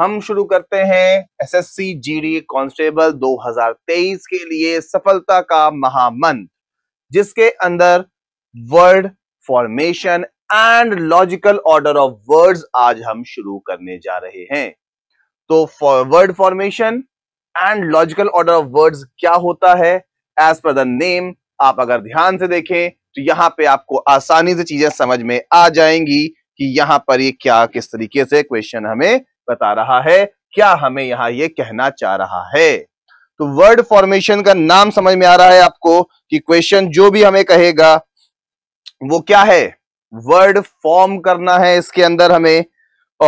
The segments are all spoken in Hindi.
हम शुरू करते हैं एसएससी जीडी कांस्टेबल 2023 के लिए सफलता का महामंत्र जिसके अंदर word formation and logical order of words आज हम शुरू करने जा रहे हैं तो word formation and logical order of words क्या होता है एज पर द नेम आप अगर ध्यान से देखें तो यहां पे आपको आसानी से चीजें समझ में आ जाएंगी कि यहां पर ये क्या किस तरीके से क्वेश्चन हमें बता रहा है क्या हमें यहाँ ये कहना चाह रहा है तो वर्ड फॉर्मेशन का नाम समझ में आ रहा है आपको कि क्वेश्चन जो भी हमें कहेगा वो क्या है वर्ड फॉर्म करना है इसके अंदर हमें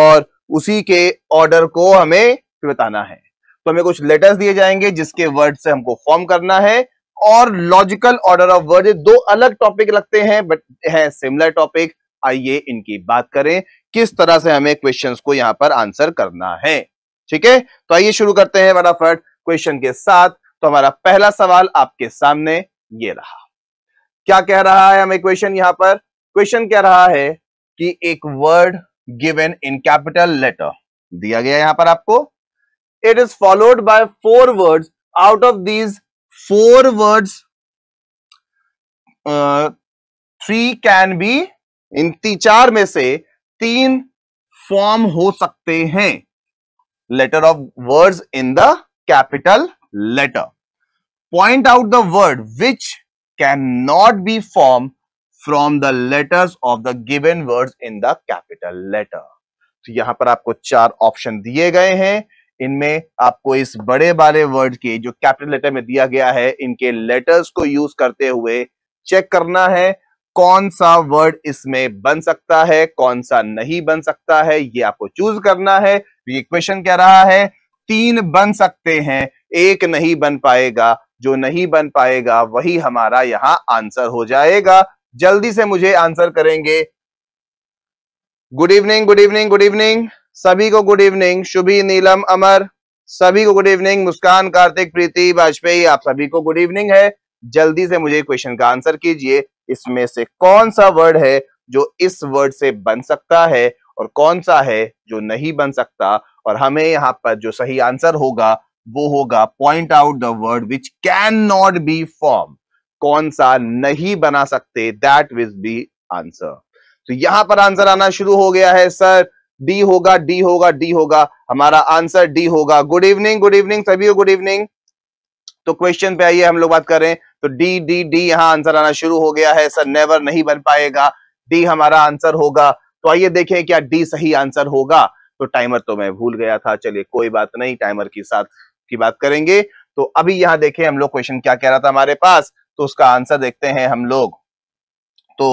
और उसी के ऑर्डर को हमें बताना है तो हमें कुछ लेटर्स दिए जाएंगे जिसके वर्ड से हमको फॉर्म करना है और लॉजिकल ऑर्डर ऑफ वर्ड दो अलग टॉपिक लगते हैं बट है सिमिलर टॉपिक आइए इनकी बात करें किस तरह से हमें क्वेश्चंस को यहां पर आंसर करना है ठीक है तो आइए शुरू करते हैं फटाफट क्वेश्चन के साथ तो हमारा पहला सवाल आपके सामने ये रहा क्या कह रहा है हमें क्वेश्चन यहां पर क्वेश्चन कह रहा है कि एक word given in capital letter दिया गया यहां पर आपको it is followed by four words out of these four words three can be in चार में से तीन फॉर्म हो सकते हैं letter of words in the capital letter point out the word which can not be form from the letters of the given words in the capital letter तो यहां पर आपको चार ऑप्शन दिए गए हैं इनमें आपको इस बड़े बड़े वर्ड के जो कैपिटल लेटर में दिया गया है इनके लेटर्स को यूज करते हुए चेक करना है कौन सा वर्ड इसमें बन सकता है कौन सा नहीं बन सकता है ये आपको चूज करना है ये क्वेश्चन क्या रहा है तीन बन सकते हैं एक नहीं बन पाएगा जो नहीं बन पाएगा वही हमारा यहां आंसर हो जाएगा जल्दी से मुझे आंसर करेंगे good evening good evening good evening सभी को गुड इवनिंग शुभी नीलम अमर सभी को गुड इवनिंग मुस्कान कार्तिक प्रीति वाजपेयी आप सभी को गुड इवनिंग है जल्दी से मुझे क्वेश्चन का आंसर कीजिए इसमें से कौन सा वर्ड है जो इस वर्ड से बन सकता है और कौन सा है जो नहीं बन सकता और हमें यहाँ पर जो सही आंसर होगा वो होगा point out the word which can not be form कौन सा नहीं बना सकते दैट विज बी आंसर तो यहां पर आंसर आना शुरू हो गया है सर डी होगा डी होगा डी होगा हमारा आंसर डी होगा गुड इवनिंग गुड इवनिंग सभी गुड इवनिंग तो क्वेश्चन पे आइए हम लोग बात कर रहे हैं तो डी डी डी यहाँ आंसर आना शुरू हो गया है सर नेवर नहीं बन पाएगा डी हमारा आंसर होगा तो आइए देखें क्या डी सही आंसर होगा तो टाइमर तो मैं भूल गया था चलिए कोई बात नहीं टाइमर की साथ की बात करेंगे तो अभी यहाँ देखें हम लोग क्वेश्चन क्या कह रहा था हमारे पास तो उसका आंसर देखते हैं हम लोग तो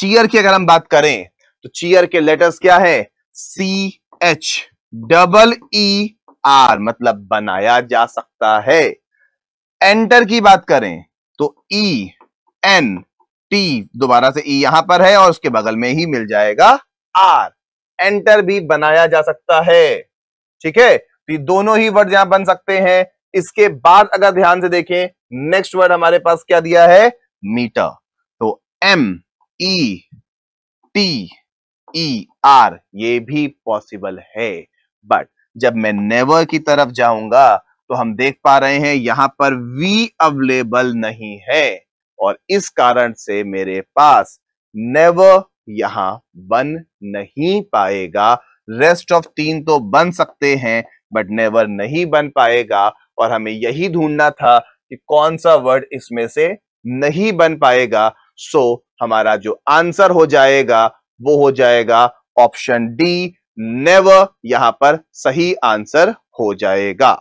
चीयर की अगर हम बात करें तो चीयर के लेटर्स क्या है C H double E R मतलब बनाया जा सकता है एंटर की बात करें तो ई एन टी दोबारा से ई e यहां पर है और उसके बगल में ही मिल जाएगा आर एंटर भी बनाया जा सकता है ठीक है तो दोनों ही वर्ड यहां बन सकते हैं इसके बाद अगर ध्यान से देखें नेक्स्ट वर्ड हमारे पास क्या दिया है मीटर तो M E T E R ये भी पॉसिबल है बट जब मैं नेवर की तरफ जाऊंगा तो हम देख पा रहे हैं यहां पर V अवेलेबल नहीं है और इस कारण से मेरे पास नेवर यहां बन नहीं पाएगा रेस्ट ऑफ तीन तो बन सकते हैं बट नेवर नहीं बन पाएगा और हमें यही ढूंढना था कि कौन सा वर्ड इसमें से नहीं बन पाएगा सो so, हमारा जो आंसर हो जाएगा वो हो जाएगा ऑप्शन डी नेवर यहां पर सही आंसर हो जाएगा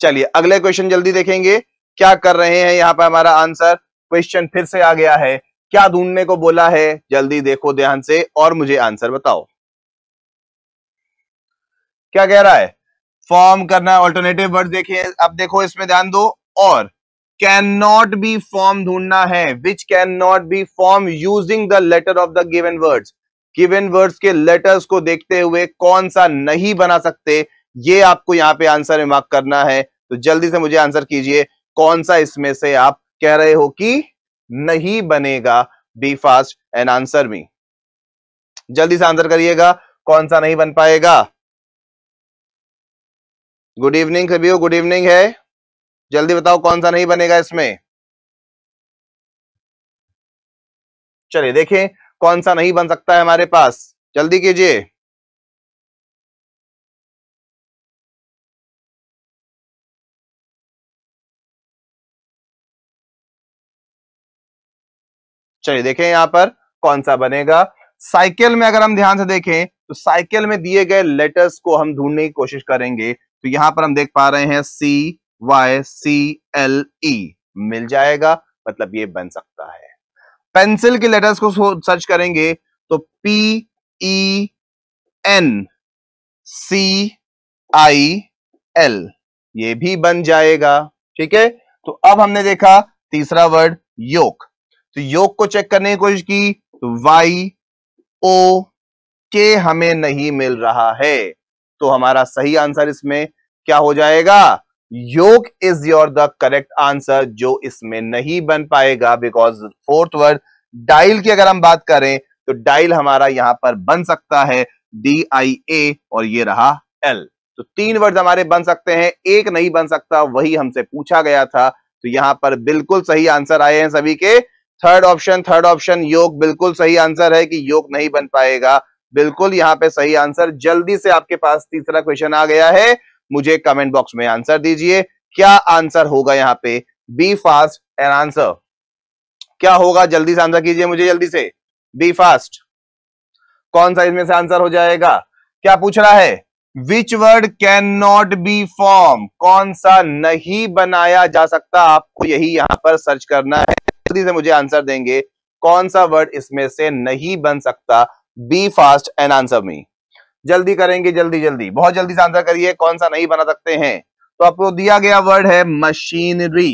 चलिए अगले क्वेश्चन जल्दी देखेंगे क्या कर रहे हैं यहाँ पर हमारा आंसर क्वेश्चन फिर से आ गया है क्या ढूंढने को बोला है जल्दी देखो ध्यान से और मुझे आंसर बताओ क्या कह रहा है फॉर्म करना ऑल्टरनेटिव वर्ड देखिए अब देखो इसमें ध्यान दो और कैन नॉट बी फॉर्म ढूंढना है which can not be form using the letter of the given words given words के लेटर्स को देखते हुए कौन सा नहीं बना सकते ये आपको यहाँ पे आंसर मार्क करना है तो जल्दी से मुझे आंसर कीजिए कौन सा इसमें से आप कह रहे हो कि नहीं बनेगा be fast and answer me जल्दी से आंसर करिएगा कौन सा नहीं बन पाएगा गुड इवनिंग सभी गुड इवनिंग है जल्दी बताओ कौन सा नहीं बनेगा इसमें चलिए देखें कौन सा नहीं बन सकता है हमारे पास जल्दी कीजिए चलिए देखें यहां पर कौन सा बनेगा साइकिल में अगर हम ध्यान से देखें तो साइकिल में दिए गए लेटर्स को हम ढूंढने की कोशिश करेंगे तो यहां पर हम देख पा रहे हैं सी वाई सी एल ई मिल जाएगा मतलब ये बन सकता है पेंसिल के लेटर्स को सर्च करेंगे तो P E N C I L ये भी बन जाएगा ठीक है तो अब हमने देखा तीसरा वर्ड योग तो योग को चेक करने की कोशिश की तो वाई ओ के हमें नहीं मिल रहा है तो हमारा सही आंसर इसमें क्या हो जाएगा योग is your the correct answer जो इसमें नहीं बन पाएगा बिकॉज फोर्थ वर्ड डाइल की अगर हम बात करें तो डाइल हमारा यहां पर बन सकता है डी आई ए और ये रहा एल तो तीन वर्ड हमारे बन सकते हैं एक नहीं बन सकता वही हमसे पूछा गया था तो यहां पर बिल्कुल सही आंसर आए हैं सभी के थर्ड ऑप्शन थर्ड ऑप्शन योग बिल्कुल सही आंसर है कि योग नहीं बन पाएगा बिल्कुल यहाँ पे सही आंसर जल्दी से आपके पास तीसरा क्वेश्चन आ गया है मुझे कमेंट बॉक्स में आंसर दीजिए क्या आंसर होगा यहाँ पे बी फास्ट एन आंसर क्या होगा जल्दी से आंसर कीजिए मुझे जल्दी से बी फास्ट कौन सा इसमें से आंसर हो जाएगा क्या पूछ रहा है which word can not be form कौन सा नहीं बनाया जा सकता आपको यही यहां पर सर्च करना है जल्दी से मुझे आंसर देंगे कौन सा वर्ड इसमें से नहीं बन सकता be fast and answer me जल्दी करेंगे जल्दी जल्दी बहुत जल्दी से आंसर करिए कौन सा नहीं बना सकते हैं तो आपको दिया गया वर्ड है मशीनरी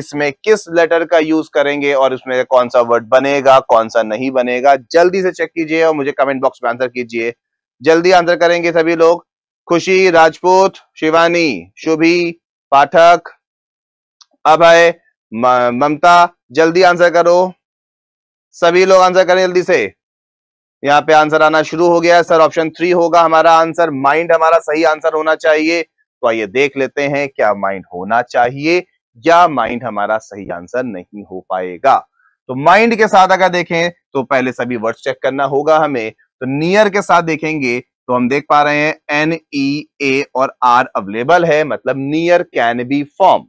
इसमें किस लेटर का यूज करेंगे और इसमें कौन सा वर्ड बनेगा कौन सा नहीं बनेगा जल्दी से चेक कीजिए और मुझे कमेंट बॉक्स में आंसर कीजिए जल्दी आंसर करेंगे सभी लोग खुशी राजपूत शिवानी शुभी पाठक अभय ममता जल्दी आंसर करो सभी लोग आंसर करें जल्दी से यहाँ पे आंसर आना शुरू हो गया सर ऑप्शन थ्री होगा हमारा आंसर माइंड हमारा सही आंसर होना चाहिए तो आइए देख लेते हैं क्या माइंड होना चाहिए या माइंड हमारा सही आंसर नहीं हो पाएगा तो माइंड के साथ अगर देखें तो पहले सभी वर्ड चेक करना होगा हमें तो नियर के साथ देखेंगे तो हम देख पा रहे हैं एन ई ए और आर अवेलेबल है मतलब near can be form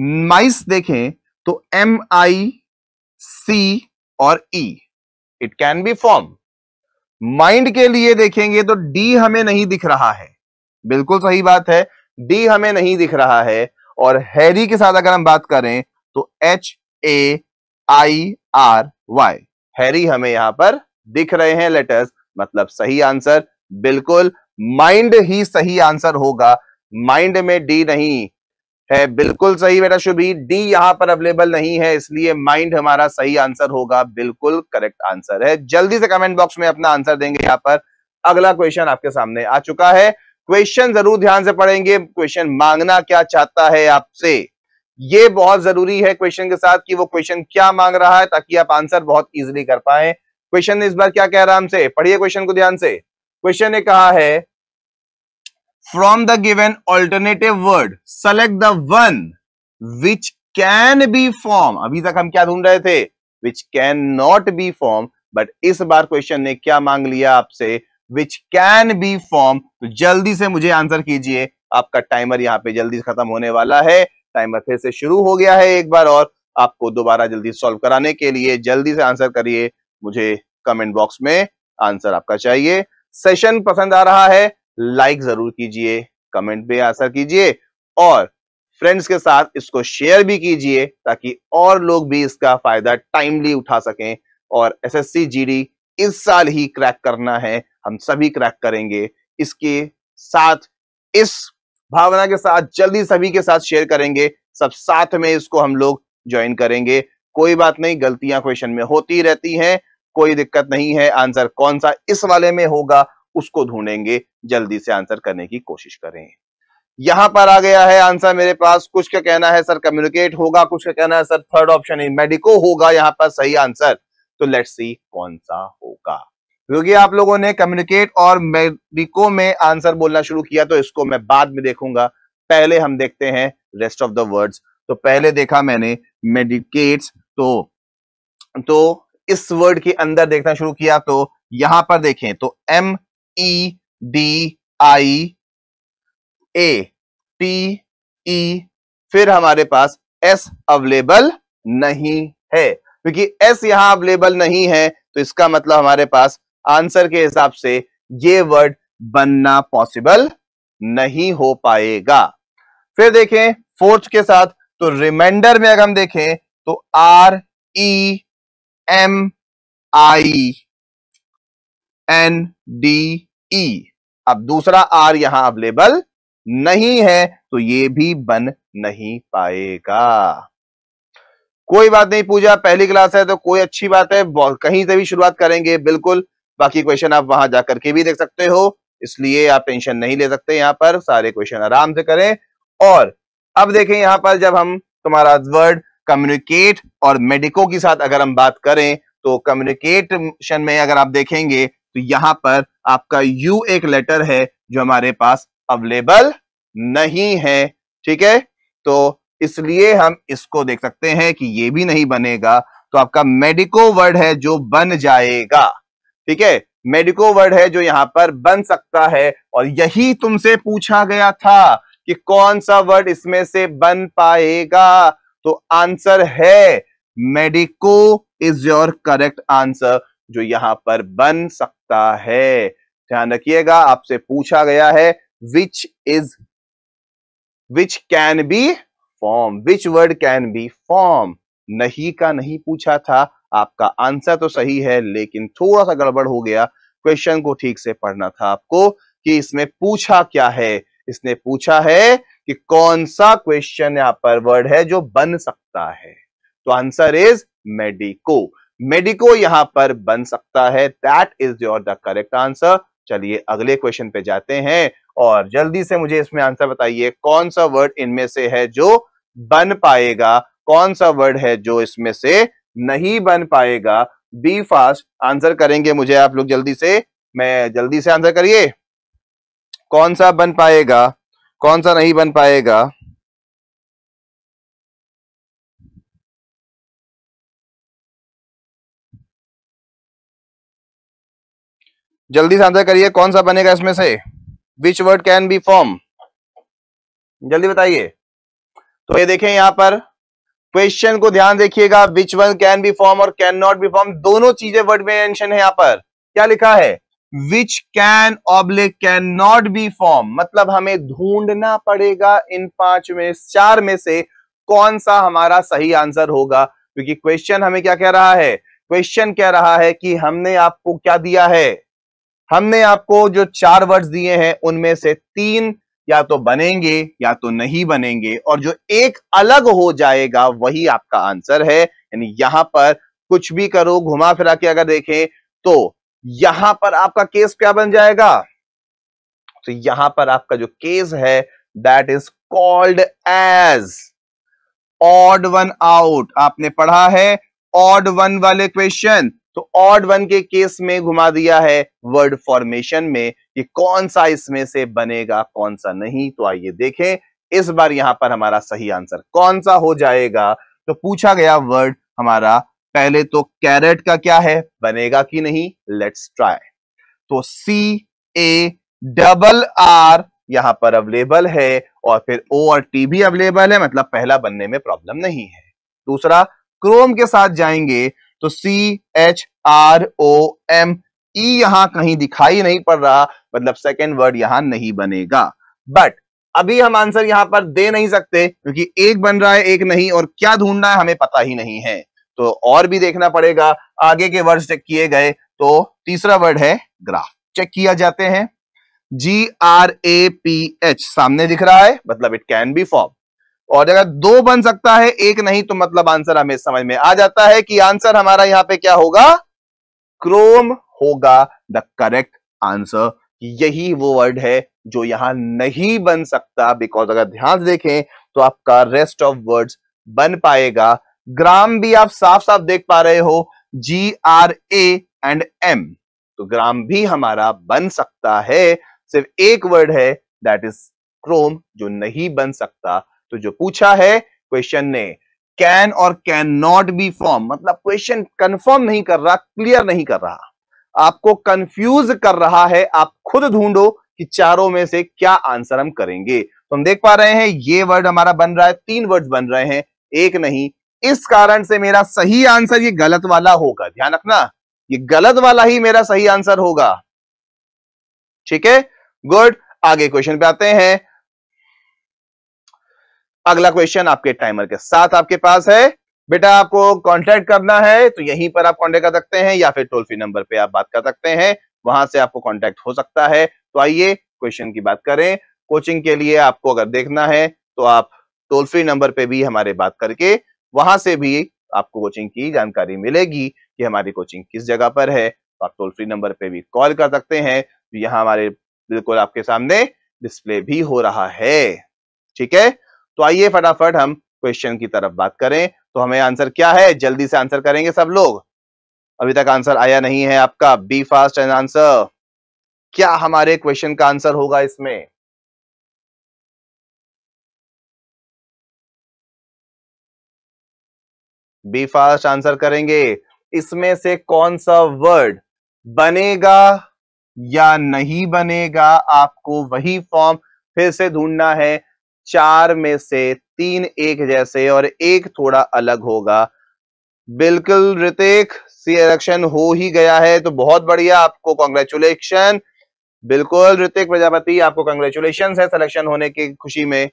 mice देखें तो एम आई सी और E it can be form mind के लिए देखेंगे तो डी हमें नहीं दिख रहा है बिल्कुल सही बात है डी हमें नहीं दिख रहा है और हैरी के साथ अगर हम बात करें तो H A I R Y hairy हमें यहां पर दिख रहे हैं लेटर्स मतलब सही आंसर बिल्कुल माइंड ही सही आंसर होगा माइंड में डी नहीं है बिल्कुल सही बेटा शुभी डी यहां पर अवेलेबल नहीं है इसलिए माइंड हमारा सही आंसर होगा बिल्कुल करेक्ट आंसर है जल्दी से कमेंट बॉक्स में अपना आंसर देंगे यहां पर अगला क्वेश्चन आपके सामने आ चुका है क्वेश्चन जरूर ध्यान से पढ़ेंगे क्वेश्चन मांगना क्या चाहता है आपसे ये बहुत जरूरी है क्वेश्चन के साथ कि वो क्वेश्चन क्या मांग रहा है ताकि आप आंसर बहुत इजीली कर पाए क्वेश्चन इस बार क्या कह रहा है हमसे पढ़िए क्वेश्चन को ध्यान से क्वेश्चन ने कहा है from the given alternative word select the one which can be form अभी तक हम क्या ढूंढ रहे थे which can not be form but इस बार क्वेश्चन ने क्या मांग लिया आपसे विच कैन बी फॉर्म तो जल्दी से मुझे आंसर कीजिए आपका टाइमर यहाँ पे जल्दी खत्म होने वाला है टाइमर फिर से शुरू हो गया है एक बार और आपको दोबारा जल्दी सॉल्व कराने के लिए जल्दी से आंसर करिए मुझे कमेंट बॉक्स में आंसर आपका चाहिए सेशन पसंद आ रहा है लाइक जरूर कीजिए कमेंट भी आसर कीजिए और फ्रेंड्स के साथ इसको शेयर भी कीजिए ताकि और लोग भी इसका फायदा टाइमली उठा सकें और एसएससी जीडी इस साल ही क्रैक करना है हम सभी क्रैक करेंगे इसके साथ इस भावना के साथ जल्दी सभी के साथ शेयर करेंगे सब साथ में इसको हम लोग ज्वाइन करेंगे कोई बात नहीं गलतियां क्वेश्चन में होती रहती हैं कोई दिक्कत नहीं है आंसर कौन सा इस वाले में होगा उसको ढूंढेंगे जल्दी से आंसर करने की कोशिश करें यहां पर आ गया है आंसर मेरे पास कुछ का कहना है सर कम्युनिकेट होगा कुछ का कहना है sir third option in medico होगा यहाँ पर सही आंसर तो लेट्स सी कौन सा होगा क्योंकि आप लोगों ने कम्युनिकेट और मेडिको में आंसर बोलना शुरू किया तो इसको मैं बाद में देखूंगा पहले हम देखते हैं रेस्ट ऑफ द वर्ड्स तो पहले देखा मैंने मेडिकेट्स तो तो इस वर्ड के अंदर देखना शुरू किया तो यहां पर देखें तो M E D I A T E फिर हमारे पास एस अवेलेबल नहीं है क्योंकि एस यहां अवेलेबल नहीं है तो इसका मतलब हमारे पास आंसर के हिसाब से ये वर्ड बनना पॉसिबल नहीं हो पाएगा फिर देखें फोर्थ के साथ तो रिमाइंडर में अगर हम देखें तो R E M I N D E अब दूसरा आर यहां अवेलेबल नहीं है तो ये भी बन नहीं पाएगा कोई बात नहीं पूजा पहली क्लास है तो कोई अच्छी बात है कहीं से भी शुरुआत करेंगे बिल्कुल बाकी क्वेश्चन आप वहां जाकर के भी देख सकते हो इसलिए आप टेंशन नहीं ले सकते यहां पर सारे क्वेश्चन आराम से करें और अब देखें यहां पर जब हम तुम्हारा वर्ड कम्युनिकेट और मेडिको के साथ अगर हम बात करें तो कम्युनिकेट में अगर आप देखेंगे तो यहां पर आपका यू एक लेटर है जो हमारे पास अवेलेबल नहीं है ठीक है तो इसलिए हम इसको देख सकते हैं कि ये भी नहीं बनेगा तो आपका मेडिको वर्ड है जो बन जाएगा ठीक है मेडिको वर्ड है जो यहां पर बन सकता है और यही तुमसे पूछा गया था कि कौन सा वर्ड इसमें से बन पाएगा तो आंसर है medico is your correct answer जो यहां पर बन सकता सकता है ध्यान रखिएगा आपसे पूछा गया है which is which can be form which word can be form नहीं का नहीं पूछा था आपका आंसर तो सही है लेकिन थोड़ा सा गड़बड़ हो गया क्वेश्चन को ठीक से पढ़ना था आपको कि इसमें पूछा क्या है इसने पूछा है कि कौन सा क्वेश्चन यहां पर वर्ड है जो बन सकता है तो आंसर इज मेडिको मेडिको यहां पर बन सकता है that is your the correct answer चलिए अगले क्वेश्चन पे जाते हैं और जल्दी से मुझे इसमें आंसर बताइए कौन सा वर्ड इनमें से है जो बन पाएगा कौन सा वर्ड है जो इसमें से नहीं बन पाएगा बी फास्ट आंसर करेंगे मुझे आप लोग जल्दी से मैं जल्दी से आंसर करिए कौन सा बन पाएगा कौन सा नहीं बन पाएगा जल्दी से आंसर करिए कौन सा बनेगा इसमें से which word can be form जल्दी बताइए तो ये देखें यहां पर क्वेश्चन को ध्यान देखिएगा which one can be form और कैन नॉट बी फॉर्म दोनों चीजें वर्ड में मेंशन है यहां पर क्या लिखा है which can or can not be form मतलब हमें ढूंढना पड़ेगा इन पांच में चार में से कौन सा हमारा सही आंसर होगा क्योंकि क्वेश्चन हमें क्या कह रहा है क्वेश्चन कह रहा है कि हमने आपको क्या दिया है हमने आपको जो चार वर्ड्स दिए हैं उनमें से तीन या तो बनेंगे या तो नहीं बनेंगे और जो एक अलग हो जाएगा वही आपका आंसर है यानी यहां पर कुछ भी करो घुमा फिरा के अगर देखें तो यहां पर आपका केस क्या बन जाएगा तो यहां पर आपका जो केस है that is called as odd one out आपने पढ़ा है ऑड वन वाले क्वेश्चन तो ऑड वन के केस में घुमा दिया है वर्ड फॉर्मेशन में कि कौन सा इसमें से बनेगा कौन सा नहीं तो आइए देखें इस बार यहां पर हमारा सही आंसर कौन सा हो जाएगा तो पूछा गया वर्ड हमारा पहले तो कैरेट का क्या है बनेगा कि नहीं लेट्स ट्राई तो सी ए डबल आर यहां पर अवेलेबल है और फिर ओ और टी भी अवेलेबल है मतलब पहला बनने में प्रॉब्लम नहीं है दूसरा क्रोम के साथ जाएंगे तो C H R O M E यहां कहीं दिखाई नहीं पड़ रहा मतलब सेकेंड वर्ड यहां नहीं बनेगा बट अभी हम आंसर यहां पर दे नहीं सकते क्योंकि एक बन रहा है एक नहीं और क्या ढूंढना है हमें पता ही नहीं है तो और भी देखना पड़ेगा आगे के वर्ड चेक किए गए तो तीसरा वर्ड है ग्राफ चेक किया जाते हैं G R A P H सामने दिख रहा है मतलब इट कैन बी फॉर्म और अगर दो बन सकता है एक नहीं तो मतलब आंसर हमें समझ में आ जाता है कि आंसर हमारा यहां पे क्या होगा क्रोम होगा द करेक्ट आंसर यही वो वर्ड है जो यहां नहीं बन सकता बिकॉज अगर ध्यान से देखें तो आपका रेस्ट ऑफ वर्ड्स बन पाएगा ग्राम भी आप साफ साफ देख पा रहे हो G R A and M तो ग्राम भी हमारा बन सकता है सिर्फ एक वर्ड है दैट इज क्रोम जो नहीं बन सकता तो जो पूछा है क्वेश्चन ने कैन और कैन नॉट बी फॉर्म मतलब क्वेश्चन कंफर्म नहीं कर रहा क्लियर नहीं कर रहा आपको कंफ्यूज कर रहा है आप खुद ढूंढो कि चारों में से क्या आंसर हम करेंगे तो हम देख पा रहे हैं ये वर्ड हमारा बन रहा है तीन वर्ड बन रहे हैं एक नहीं इस कारण से मेरा सही आंसर ये गलत वाला होगा ध्यान रखना ये गलत वाला ही मेरा सही आंसर होगा ठीक है गुड आगे क्वेश्चन पे आते हैं अगला क्वेश्चन आपके टाइमर के साथ आपके पास है बेटा आपको कांटेक्ट करना है तो यहीं पर आप कांटेक्ट कर सकते हैं या फिर टोल फ्री नंबर पे आप बात कर सकते हैं वहां से आपको कांटेक्ट हो सकता है तो आइए क्वेश्चन की बात करें कोचिंग के लिए आपको अगर देखना है तो आप टोल फ्री नंबर पे भी हमारे बात करके वहां से भी आपको कोचिंग की जानकारी मिलेगी कि हमारी कोचिंग किस जगह पर है तो आप टोल फ्री नंबर पे भी कॉल कर सकते हैं तो यहाँ हमारे बिल्कुल आपके सामने डिस्प्ले भी हो रहा है ठीक है तो आइए फटाफट हम क्वेश्चन की तरफ बात करें तो हमें आंसर क्या है जल्दी से आंसर करेंगे सब लोग अभी तक आंसर आया नहीं है आपका बी फास्ट एंड आंसर क्या हमारे क्वेश्चन का आंसर होगा इसमें बी फास्ट आंसर करेंगे इसमें से कौन सा वर्ड बनेगा या नहीं बनेगा आपको वही फॉर्म फिर से ढूंढना है चार में से तीन एक जैसे और एक थोड़ा अलग होगा बिल्कुल ऋतिक सिलेक्शन हो ही गया है तो बहुत बढ़िया आपको कॉन्ग्रेचुलेशन बिल्कुल ऋतिक प्रजापति आपको कंग्रेचुलेशन है सिलेक्शन होने की खुशी में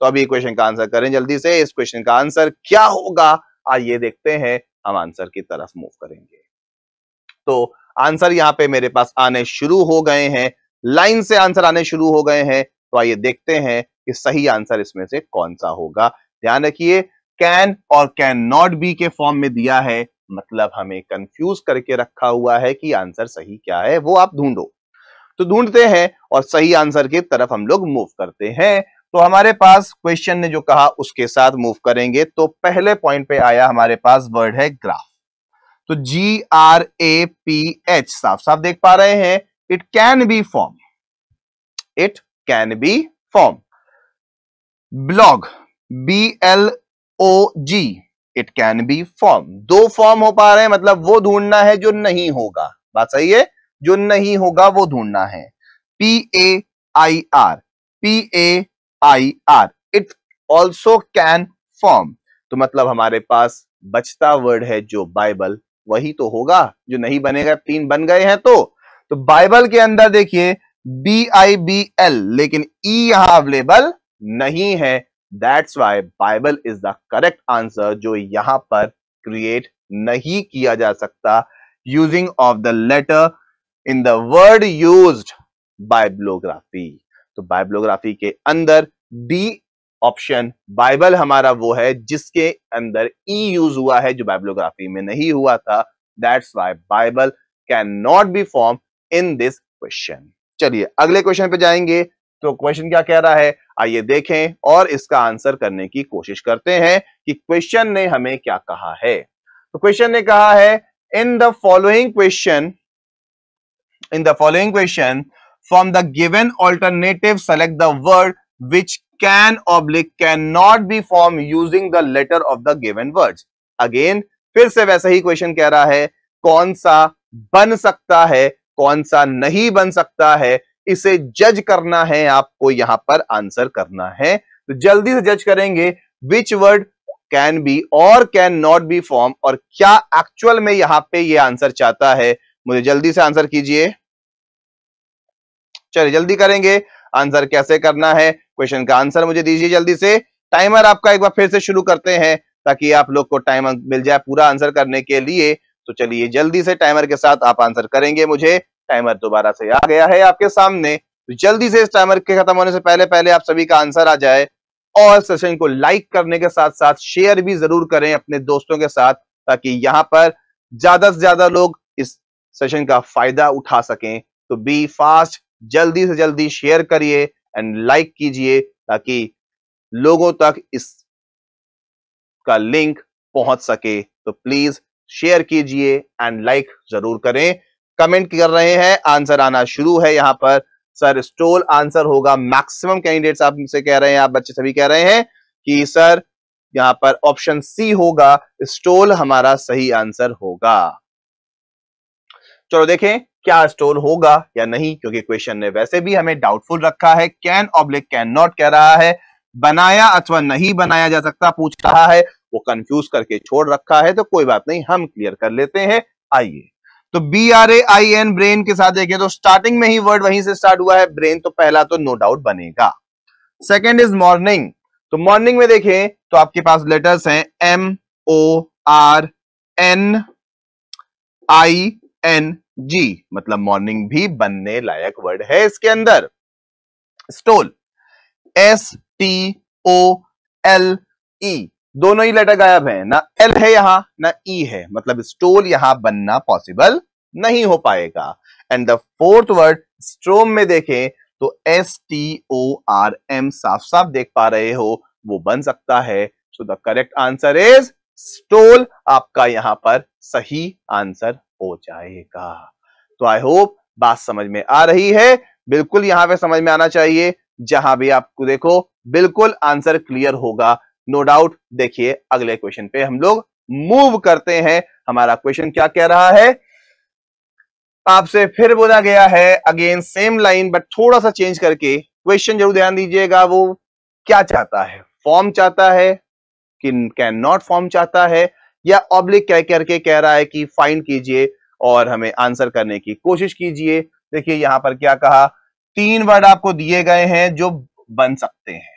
तो अभी क्वेश्चन का आंसर करें जल्दी से इस क्वेश्चन का आंसर क्या होगा आइए देखते हैं हम आंसर की तरफ मूव करेंगे तो आंसर यहाँ पे मेरे पास आने शुरू हो गए हैं लाइन से आंसर आने शुरू हो गए हैं तो आइए देखते हैं कि सही आंसर इसमें से कौन सा होगा ध्यान रखिए कैन और कैन नॉट बी के फॉर्म में दिया है मतलब हमें कंफ्यूज करके रखा हुआ है कि आंसर सही क्या है वो आप ढूंढो तो ढूंढते हैं और सही आंसर की तरफ हम लोग मूव करते हैं तो हमारे पास क्वेश्चन ने जो कहा उसके साथ मूव करेंगे तो पहले पॉइंट पे आया हमारे पास वर्ड है ग्राफ तो G R A P H साफ साफ देख पा रहे हैं it can be form it can be form blog B L O G it can be form दो फॉर्म हो पा रहे हैं मतलब वो ढूंढना है जो नहीं होगा बात सही है जो नहीं होगा वो ढूंढना है P A I R P A I R it also can form तो मतलब हमारे पास बचता वर्ड है जो बाइबल वही तो होगा जो नहीं बनेगा तीन बन गए हैं तो तो बाइबल के अंदर देखिए बी आई बी एल लेकिन ई यहां अवेलेबल नहीं है that's why bible is the correct answer जो यहां पर क्रिएट नहीं किया जा सकता using of the letter in the word use bibliography तो बाइबलोग्राफी के अंदर डी ऑप्शन बाइबल हमारा वो है जिसके अंदर ई e यूज हुआ है जो बाइब्लोग्राफी में नहीं हुआ था that's why bible can not be form in this question चलिए अगले क्वेश्चन पे जाएंगे तो क्वेश्चन क्या कह रहा है आइए देखें और इसका आंसर करने की कोशिश करते हैं कि क्वेश्चन ने हमें क्या कहा है तो क्वेश्चन ने कहा है in the following question in the following question from the given alternative select the word which can ऑब्लिक can not be form using the letter of the given word again फिर से वैसा ही क्वेश्चन कह रहा है कौन सा बन सकता है कौन सा नहीं बन सकता है इसे जज करना है आपको यहां पर आंसर करना है तो जल्दी से जज करेंगे विच वर्ड कैन बी और कैन नॉट बी फॉर्म और क्या एक्चुअल में यहां पे ये यह आंसर चाहता है मुझे जल्दी से आंसर कीजिए चलिए जल्दी करेंगे आंसर कैसे करना है क्वेश्चन का आंसर मुझे दीजिए जल्दी से टाइमर आपका एक बार फिर से शुरू करते हैं ताकि आप लोग को टाइम मिल जाए पूरा आंसर करने के लिए तो चलिए जल्दी से टाइमर के साथ आप आंसर करेंगे मुझे टाइमर दोबारा से आ गया है आपके सामने तो जल्दी से इस टाइमर के खत्म होने से पहले पहले आप सभी का आंसर आ जाए और सेशन को लाइक करने के साथ साथ शेयर भी जरूर करें अपने दोस्तों के साथ ताकि यहाँ पर ज्यादा से ज्यादा लोग इस सेशन का फायदा उठा सकें तो बी फास्ट जल्दी से जल्दी शेयर करिए एंड लाइक कीजिए ताकि लोगों तक इस का लिंक पहुंच सके तो प्लीज शेयर कीजिए एंड लाइक जरूर करें कमेंट कर रहे हैं आंसर आना शुरू है यहाँ पर सर स्टोल आंसर होगा मैक्सिमम कैंडिडेट्स आपसे कह रहे हैं आप बच्चे सभी कह रहे हैं कि सर यहाँ पर ऑप्शन सी होगा स्टोल हमारा सही आंसर होगा चलो देखें क्या स्टोल होगा या नहीं क्योंकि क्वेश्चन ने वैसे भी हमें डाउटफुल रखा है कैन ऑब्लिक कैन नॉट कह रहा है बनाया अथवा नहीं बनाया जा सकता पूछ रहा है वो कंफ्यूज करके छोड़ रखा है तो कोई बात नहीं हम क्लियर कर लेते हैं आइए तो B R A I N brain के साथ देखें तो स्टार्टिंग में ही वर्ड वहीं से स्टार्ट हुआ है ब्रेन तो पहला तो नो डाउट बनेगा सेकेंड इज मॉर्निंग तो मॉर्निंग में देखें तो आपके पास लेटर्स हैं M O R N I N G मतलब मॉर्निंग भी बनने लायक वर्ड है इसके अंदर stole S T O L E दोनों ही लेटर गायब है ना एल है यहां ना ई e है मतलब स्टोल यहां बनना पॉसिबल नहीं हो पाएगा and the fourth word storm में देखें तो S T O R M साफ साफ देख पा रहे हो वो बन सकता है so the correct answer is stole आपका यहां पर सही आंसर हो जाएगा तो आई होप बात समझ में आ रही है बिल्कुल यहां पे समझ में आना चाहिए जहां भी आपको देखो बिल्कुल आंसर क्लियर होगा नो डाउट देखिए अगले क्वेश्चन पे हम लोग मूव करते हैं हमारा क्वेश्चन क्या कह रहा है आपसे फिर बोला गया है अगेन सेम लाइन बट थोड़ा सा चेंज करके क्वेश्चन जरूर ध्यान दीजिएगा वो क्या चाहता है फॉर्म चाहता है कि कैन नॉट फॉर्म चाहता है या ऑब्लिक कह करके कह रहा है कि फाइंड कीजिए और हमें आंसर करने की कोशिश कीजिए देखिए यहां पर क्या कहा तीन वर्ड आपको दिए गए हैं जो बन सकते हैं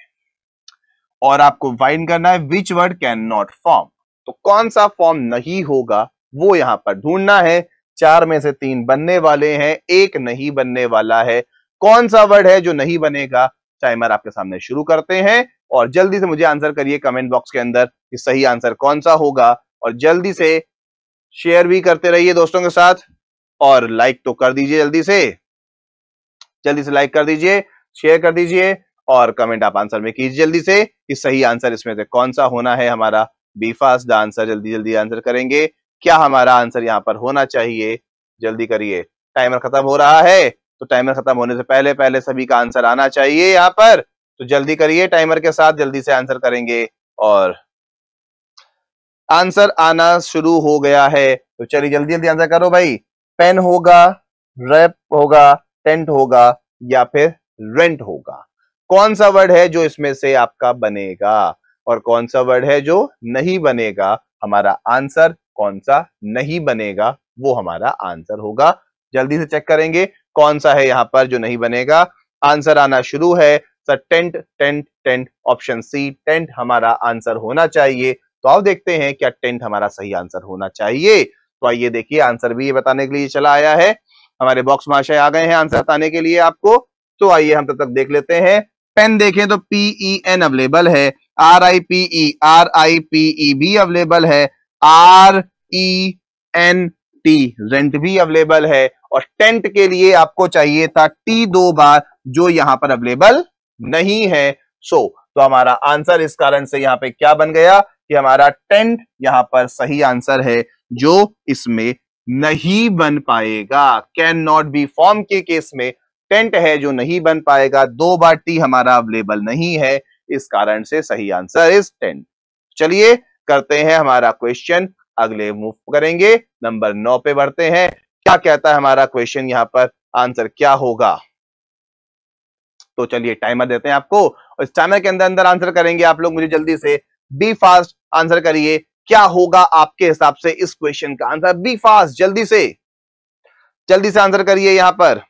और आपको फाइंड करना है which word can not form तो कौन सा फॉर्म नहीं होगा वो यहां पर ढूंढना है चार में से तीन बनने वाले हैं एक नहीं बनने वाला है कौन सा वर्ड है जो नहीं बनेगा टाइमर आपके सामने शुरू करते हैं और जल्दी से मुझे आंसर करिए कमेंट बॉक्स के अंदर कि सही आंसर कौन सा होगा और जल्दी से शेयर भी करते रहिए दोस्तों के साथ और लाइक तो कर दीजिए जल्दी से जल्दी से लाइक कर दीजिए शेयर कर दीजिए और कमेंट आप आंसर में कीजिए जल्दी से कि सही आंसर इसमें से कौन सा होना है हमारा बी आंसर जल्दी जल्दी आंसर करेंगे क्या हमारा आंसर यहाँ पर होना चाहिए जल्दी करिए टाइमर खत्म हो रहा है तो टाइमर खत्म होने से पहले पहले सभी का आंसर आना चाहिए यहाँ पर तो जल्दी करिए टाइमर के साथ जल्दी से आंसर करेंगे और आंसर आना शुरू हो गया है तो चलिए जल्दी जल्दी आंसर करो भाई पेन होगा रैप होगा टेंट होगा या फिर रेंट होगा कौन सा वर्ड है जो इसमें से आपका बनेगा और कौन सा वर्ड है जो नहीं बनेगा हमारा आंसर कौन सा नहीं बनेगा वो हमारा आंसर होगा जल्दी से चेक करेंगे कौन सा है यहाँ पर जो नहीं बनेगा आंसर आना शुरू है sir tent tent tent option C tent हमारा आंसर होना चाहिए तो आप देखते हैं क्या टेंट हमारा सही आंसर होना चाहिए तो आइए देखिए आंसर भी ये बताने के लिए चला आया है हमारे बॉक्स महाशय आ गए हैं आंसर बताने के लिए आपको तो आइए हम तब तक देख लेते हैं पेन देखें तो पीई एन अवेलेबल है R I P E R I P E भी अवेलेबल है R E N T rent भी अवेलेबल है और टेंट के लिए आपको चाहिए था टी दो बार जो यहां पर अवेलेबल नहीं है सो so, तो हमारा आंसर इस कारण से यहां पे क्या बन गया कि हमारा टेंट यहां पर सही आंसर है जो इसमें नहीं बन पाएगा कैन नॉट बी फॉर्म के केस में टेंट है जो नहीं बन पाएगा दो बार टी हमारा अवेलेबल नहीं है इस कारण से सही आंसर इज टेंट चलिए करते हैं हमारा क्वेश्चन अगले मूव करेंगे नंबर नौ पे बढ़ते हैं क्या कहता है हमारा क्वेश्चन यहाँ पर आंसर क्या होगा तो चलिए टाइमर देते हैं आपको और इस टाइमर के अंदर अंदर आंसर करेंगे आप लोग मुझे जल्दी से बी फास्ट आंसर करिए क्या होगा आपके हिसाब से इस क्वेश्चन का आंसर बी फास्ट जल्दी से जल्दी से आंसर करिए यहां पर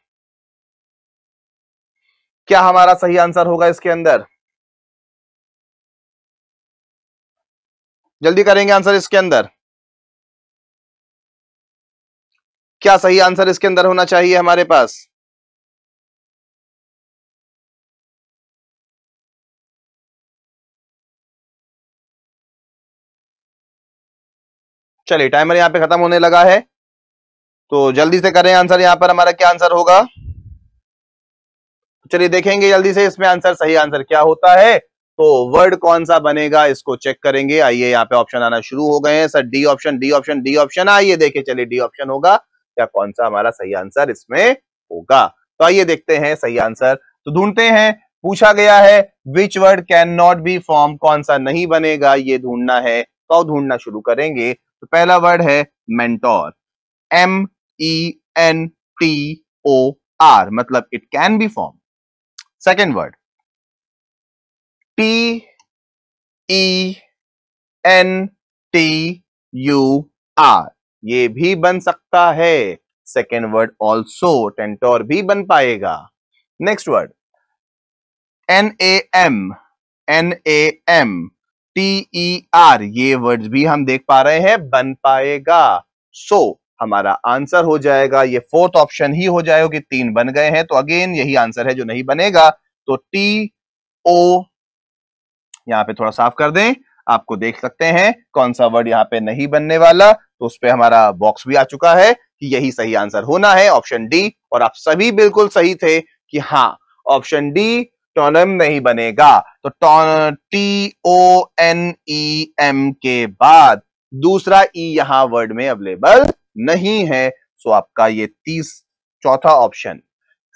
क्या हमारा सही आंसर होगा इसके अंदर जल्दी करेंगे आंसर इसके अंदर क्या सही आंसर इसके अंदर होना चाहिए हमारे पास चलिए टाइमर यहां पे खत्म होने लगा है तो जल्दी से करें आंसर यहां पर हमारा क्या आंसर होगा चलिए देखेंगे जल्दी से इसमें आंसर सही आंसर क्या होता है तो वर्ड कौन सा बनेगा इसको चेक करेंगे आइए यहाँ पे ऑप्शन आना शुरू हो गए हैं sir D option D option D option आइए देखे चलिए डी ऑप्शन होगा या कौन सा हमारा सही आंसर इसमें होगा तो आइए देखते हैं सही आंसर तो ढूंढते हैं पूछा गया है which word can not be form कौन सा नहीं बनेगा ये ढूंढना है तो ढूंढना शुरू करेंगे तो पहला वर्ड है mentor M E N T O R मतलब it can be form second word T E N T U R ये भी बन सकता है सेकेंड वर्ड ऑल्सो टेंटोर भी बन पाएगा next word N A M N A M T E R ये वर्ड भी हम देख पा रहे हैं बन पाएगा सो so, हमारा आंसर हो जाएगा ये फोर्थ ऑप्शन ही हो जाएगा कि तीन बन गए हैं तो अगेन यही आंसर है जो नहीं बनेगा तो टी ओ यहाँ पे थोड़ा साफ कर दें आपको देख सकते हैं कौन सा वर्ड यहाँ पे नहीं बनने वाला तो उस पर हमारा बॉक्स भी आ चुका है कि यही सही आंसर होना है ऑप्शन डी और आप सभी बिल्कुल सही थे कि हाँ ऑप्शन डी टोनम नहीं बनेगा तो T O N E M के बाद दूसरा ई यहां वर्ड में अवेलेबल नहीं है सो आपका ये तीस चौथा ऑप्शन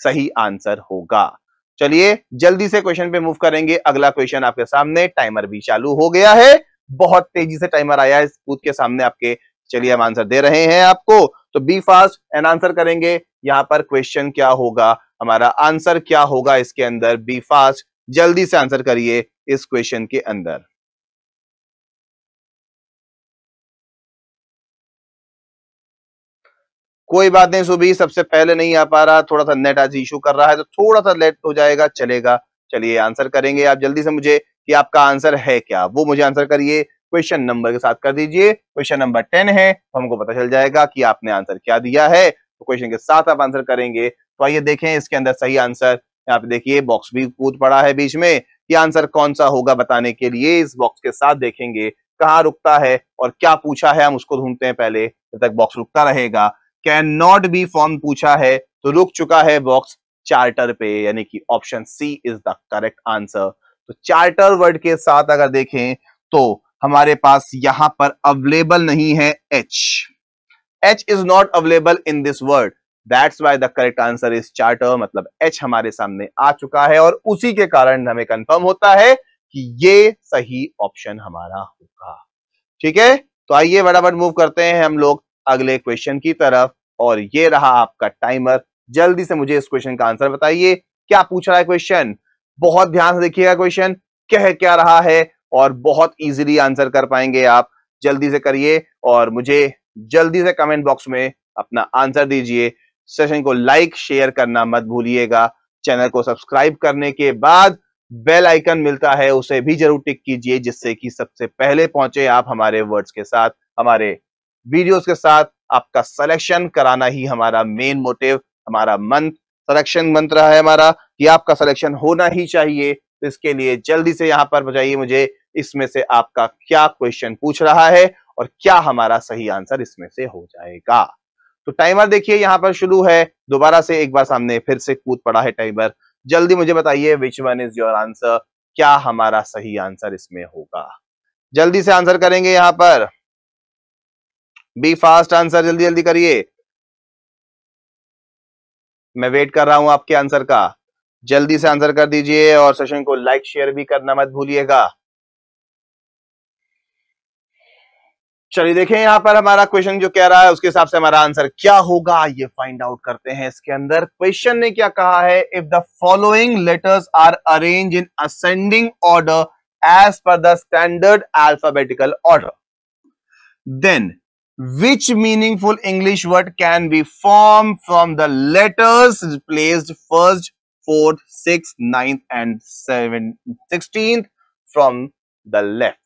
सही आंसर होगा चलिए जल्दी से क्वेश्चन पे मूव करेंगे अगला क्वेश्चन आपके सामने टाइमर भी चालू हो गया है बहुत तेजी से टाइमर आया है कूद के सामने आपके चलिए हम आंसर दे रहे हैं आपको तो बी फास्ट एंड आंसर करेंगे यहां पर क्वेश्चन क्या होगा हमारा आंसर क्या होगा इसके अंदर बी फास्ट जल्दी से आंसर करिए इस क्वेश्चन के अंदर कोई बात नहीं सुबह सबसे पहले नहीं आ पा रहा थोड़ा सा नेट आज इशू कर रहा है तो थोड़ा सा लेट हो जाएगा चलेगा चलिए आंसर करेंगे आप जल्दी से मुझे कि आपका आंसर है क्या वो मुझे आंसर करिए क्वेश्चन नंबर के साथ कर दीजिए क्वेश्चन नंबर टेन है तो हमको पता चल जाएगा कि आपने आंसर क्या दिया है तो क्वेश्चन के साथ आप आंसर करेंगे तो आइए देखें इसके अंदर सही आंसर यहाँ पे देखिए बॉक्स भी कूद पड़ा है बीच में कि आंसर कौन सा होगा बताने के लिए इस बॉक्स के साथ देखेंगे कहाँ रुकता है और क्या पूछा है हम उसको ढूंढते हैं पहले जब तक बॉक्स रुकता रहेगा कैन नॉट बी फॉर्म पूछा है तो रुक चुका है बॉक्स चार्टर पे यानी कि option C is the correct answer तो चार्टर वर्ड के साथ अगर देखें तो हमारे पास यहां पर अवेलेबल नहीं है H H is not available in this word that's why the correct answer is charter मतलब एच हमारे सामने आ चुका है और उसी के कारण हमें कंफर्म होता है कि ये सही ऑप्शन हमारा होगा ठीक है तो आइए बड़ा बड़ मूव करते हैं हम लोग अगले क्वेश्चन की तरफ और ये रहा आपका टाइमर जल्दी से मुझे इस क्वेश्चन का आंसर बताइए क्या पूछ रहा है क्वेश्चन बहुत ध्यान से देखिएगा क्वेश्चन कह क्या रहा है और बहुत इजीली आंसर कर पाएंगे आप जल्दी से करिए और मुझे जल्दी से कमेंट बॉक्स में अपना आंसर दीजिए सेशन को लाइक शेयर करना मत भूलिएगा चैनल को सब्सक्राइब करने के बाद बेल आइकन मिलता है उसे भी जरूर टिक कीजिए जिससे कि सबसे पहले पहुंचे आप हमारे वर्ड्स के साथ हमारे वीडियोस के साथ आपका सिलेक्शन कराना ही हमारा मेन मोटिव हमारा मंत्र सिलेक्शन मंत्र है हमारा कि आपका सिलेक्शन होना ही चाहिए तो इसके लिए जल्दी से यहाँ पर बताइए मुझे इसमें से आपका क्या क्वेश्चन पूछ रहा है और क्या हमारा सही आंसर इसमें से हो जाएगा तो टाइमर देखिए यहाँ पर शुरू है दोबारा से एक बार सामने फिर से कूद पड़ा है टाइमर जल्दी मुझे बताइए which one is your answer क्या हमारा सही आंसर इसमें होगा जल्दी से आंसर करेंगे यहाँ पर बी फास्ट आंसर जल्दी जल्दी करिए मैं वेट कर रहा हूं आपके आंसर का जल्दी से आंसर कर दीजिए और सेशन को लाइक शेयर भी करना मत भूलिएगा चलिए देखें यहां पर हमारा क्वेश्चन जो कह रहा है उसके हिसाब से हमारा आंसर क्या होगा ये फाइंड आउट करते हैं इसके अंदर क्वेश्चन ने क्या कहा है if the following letters are arrange in ascending order as per the standard alphabetical order then which meaningful English word can be formed from the letters placed first, fourth, sixth, ninth, and seventh, sixteenth from the left.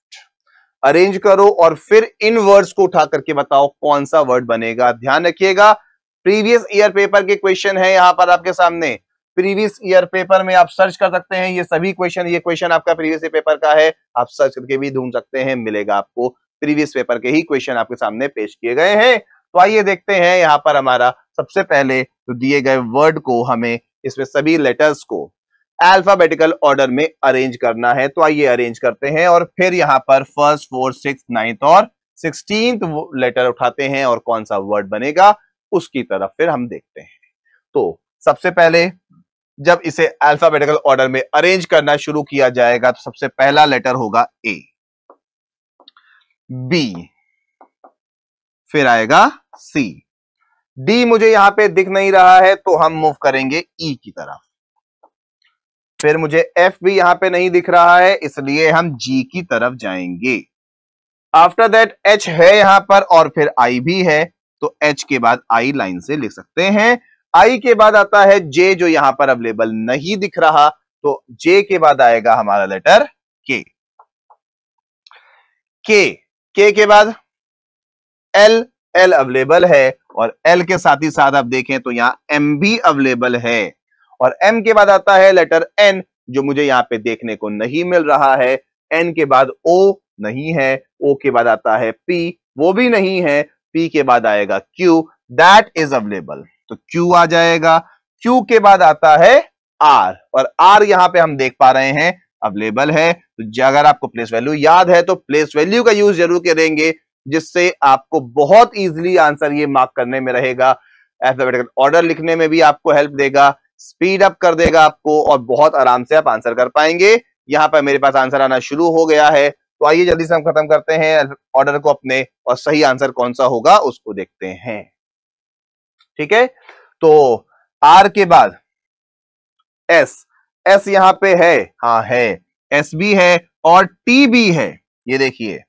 Arrange करो और फिर इन वर्ड्स को उठा करके बताओ कौन सा वर्ड बनेगा ध्यान रखिएगा प्रीवियस ईयर पेपर के क्वेश्चन है यहां पर आपके सामने प्रीवियस ईयर पेपर में आप सर्च कर सकते हैं ये सभी क्वेश्चन ये क्वेश्चन आपका प्रीवियस ईयर पेपर का है आप सर्च करके भी ढूंढ सकते हैं मिलेगा आपको प्रीवियस पेपर के ही क्वेश्चन आपके सामने पेश किए गए हैं तो आइए देखते हैं यहाँ पर हमारा सबसे पहले तो दिए गए वर्ड को हमें इसमें सभी लेटर्स को अल्फाबेटिकल ऑर्डर में अरेंज करना है तो आइए अरेंज करते हैं और फिर यहाँ पर फर्स्ट फोर्थ सिक्स नाइन्थ और सिक्सटीन लेटर उठाते हैं और कौन सा वर्ड बनेगा उसकी तरफ फिर हम देखते हैं तो सबसे पहले जब इसे अल्फाबेटिकल ऑर्डर में अरेंज करना शुरू किया जाएगा तो सबसे पहला लेटर होगा ए बी फिर आएगा सी डी मुझे यहां पे दिख नहीं रहा है तो हम मूव करेंगे ई e की तरफ फिर मुझे एफ भी यहां पे नहीं दिख रहा है इसलिए हम जी की तरफ जाएंगे आफ्टर दैट एच है यहां पर और फिर आई भी है तो एच के बाद आई लाइन से लिख सकते हैं आई के बाद आता है जे जो यहां पर अवेलेबल नहीं दिख रहा तो जे के बाद आएगा हमारा लेटर के के के के बाद एल एल अवेलेबल है और एल के साथ ही साथ आप देखें तो यहां एम भी अवेलेबल है और एम के बाद आता है लेटर एन जो मुझे यहाँ पे देखने को नहीं मिल रहा है एन के बाद ओ नहीं है ओ के बाद आता है पी वो भी नहीं है पी के बाद आएगा क्यू दैट इज अवेलेबल तो क्यू आ जाएगा क्यू के बाद आता है आर और आर यहां पे हम देख पा रहे हैं अवेलेबल है तो अगर आपको प्लेस वैल्यू याद है तो प्लेस वैल्यू का यूज जरूर करेंगे जिससे आपको बहुत इजीली आंसर ये मार्क करने में रहेगा एल्फाबेटिकल ऑर्डर लिखने में भी आपको हेल्प देगा स्पीड अप कर देगा आपको और बहुत आराम से आप आंसर कर पाएंगे यहाँ पर मेरे पास आंसर आना शुरू हो गया है तो आइए जल्दी से हम खत्म करते हैं ऑर्डर को अपने और सही आंसर कौन सा होगा उसको देखते हैं ठीक है तो आर के बाद एस एस यहां पे है हाँ है एस भी है और टी भी है ये देखिए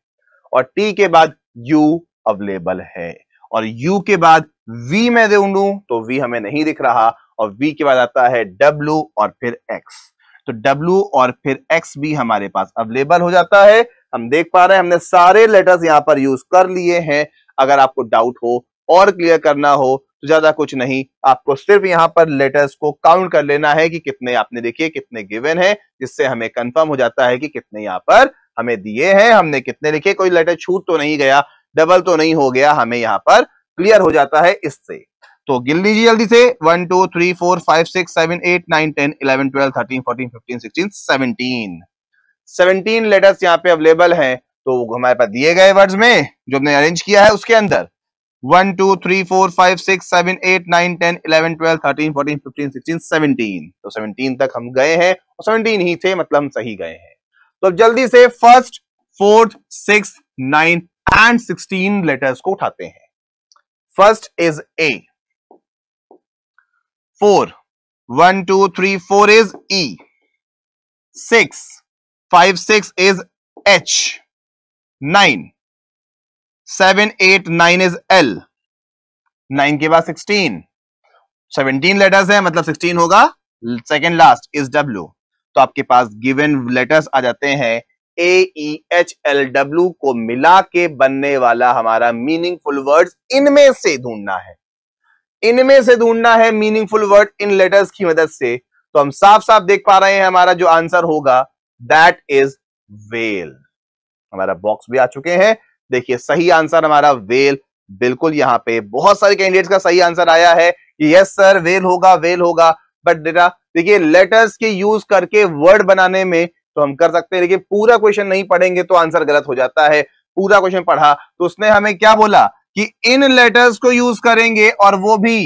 और टी के बाद यू अवेलेबल है और यू के बाद वी मैं दे ढूंढू तो वी हमें नहीं दिख रहा और वी के बाद आता है डब्ल्यू और फिर एक्स तो डब्ल्यू और फिर एक्स भी हमारे पास अवेलेबल हो जाता है हम देख पा रहे हैं हमने सारे लेटर्स यहां पर यूज कर लिए हैं अगर आपको डाउट हो और क्लियर करना हो तो ज्यादा कुछ नहीं आपको सिर्फ यहाँ पर लेटर्स को काउंट कर लेना है कि कितने आपने देखिए कितने गिवन है जिससे हमें कंफर्म हो जाता है कि कितने यहाँ पर हमें दिए हैं हमने कितने लिखे कोई लेटर छूट तो नहीं गया डबल तो नहीं हो गया हमें यहाँ पर क्लियर हो जाता है इससे तो गिन लीजिए जल्दी से one two three four five six seven eight nine ten eleven twelve thirteen fourteen fifteen sixteen seventeen seventeen letters यहाँ पे अवेलेबल हैं तो हमारे पास दिए गए वर्ड्स में जो हमने अरेंज किया है उसके अंदर one two three four five six seven eight nine ten eleven twelve thirteen fourteen fifteen sixteen seventeen तो सेवनटीन तक हम गए हैं और सेवनटीन ही थे मतलब हम सही गए हैं तो अब जल्दी से first fourth six nine and sixteen letters को उठाते हैं first is A four one two three four is E six five six is H nine seven eight nine is L nine के बाद सिक्सटीन सेवनटीन लेटर्स है मतलब सिक्सटीन होगा सेकेंड लास्ट इज डब्ल्यू तो आपके पास गिवन लेटर्स आ जाते हैं A E H L W को मिला के बनने वाला हमारा मीनिंगफुल वर्ड्स इनमें से ढूंढना है इनमें से ढूंढना है मीनिंगफुल वर्ड इन लेटर्स की मदद से तो हम साफ साफ देख पा रहे हैं हमारा जो आंसर होगा दैट इज वेल हमारा बॉक्स भी आ चुके हैं देखिए सही आंसर हमारा वेल बिल्कुल यहाँ पे बहुत सारे कैंडिडेट्स का सही आंसर आया है कि यस सर वेल होगा वेल होगा बट डेटा देखिए लेटर्स के यूज करके वर्ड बनाने में तो हम कर सकते हैं लेकिन पूरा क्वेश्चन नहीं पढ़ेंगे तो आंसर गलत हो जाता है पूरा क्वेश्चन पढ़ा तो उसने हमें क्या बोला कि इन लेटर्स को यूज करेंगे और वो भी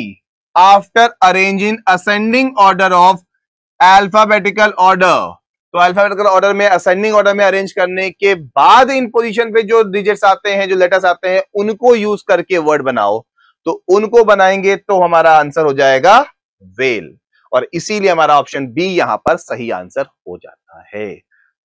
after arranging ascending order of alphabetical order तो अल्फाबेटिकल ऑर्डर में असेंडिंग ऑर्डर में अरेंज करने के बाद इन पोजीशन पे जो डिजिट्स आते हैं जो लेटर्स आते हैं उनको यूज करके वर्ड बनाओ तो उनको बनाएंगे तो हमारा आंसर हो जाएगा वेल और इसीलिए हमारा ऑप्शन बी यहां पर सही आंसर हो जाता है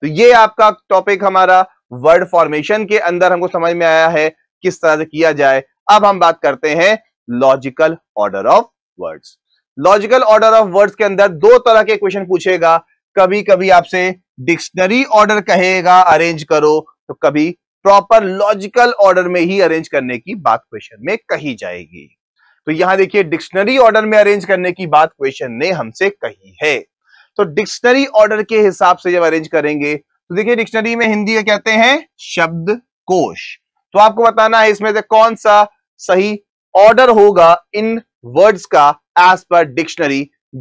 तो ये आपका टॉपिक हमारा वर्ड फॉर्मेशन के अंदर हमको समझ में आया है किस तरह से किया जाए अब हम बात करते हैं logical order of words logical order of words के अंदर दो तरह के क्वेश्चन पूछेगा कभी कभी आपसे डिक्शनरी ऑर्डर कहेगा अरेंज करो तो कभी प्रॉपर लॉजिकल ऑर्डर में ही अरेंज करने की बात क्वेश्चन में कही जाएगी तो यहां देखिए डिक्शनरी ऑर्डर में अरेंज करने की बात क्वेश्चन ने हमसे कही है तो डिक्शनरी ऑर्डर के हिसाब से जब अरेंज करेंगे तो देखिए डिक्शनरी में हिंदी कहते हैं शब्द कोश तो आपको बताना है इसमें से कौन सा सही ऑर्डर होगा इन वर्ड्स का एज पर डिक्शनरी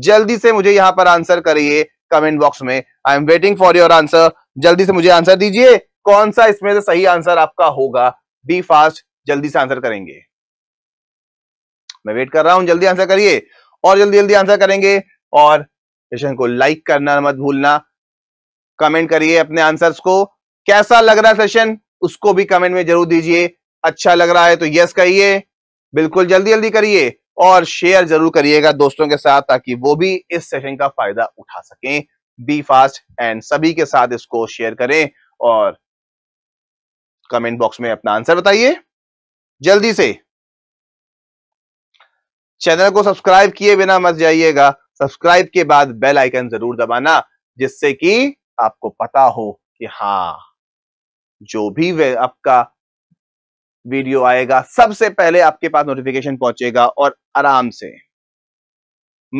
जल्दी से मुझे यहां पर आंसर करिए कमेंट बॉक्स में I am waiting for your answer जल्दी से मुझे आंसर दीजिए कौन सा इसमें से सही आंसर आपका होगा बी फास्ट जल्दी से आंसर करेंगे मैं वेट कर रहा हूं जल्दी आंसर करिए और जल्दी जल्दी आंसर करेंगे और सेशन को लाइक करना मत भूलना कमेंट करिए अपने आंसर्स को कैसा लग रहा है सेशन उसको भी कमेंट में जरूर दीजिए अच्छा लग रहा है तो यस कहिए बिल्कुल जल्दी जल्दी करिए और शेयर जरूर करिएगा दोस्तों के साथ ताकि वो भी इस सेशन का फायदा उठा सकें बी फास्ट एंड सभी के साथ इसको शेयर करें और कमेंट बॉक्स में अपना आंसर बताइए जल्दी से चैनल को सब्सक्राइब किए बिना मत जाइएगा सब्सक्राइब के बाद बेल आइकन जरूर दबाना जिससे कि आपको पता हो कि हाँ जो भी आपका वीडियो आएगा सबसे पहले आपके पास नोटिफिकेशन पहुंचेगा और आराम से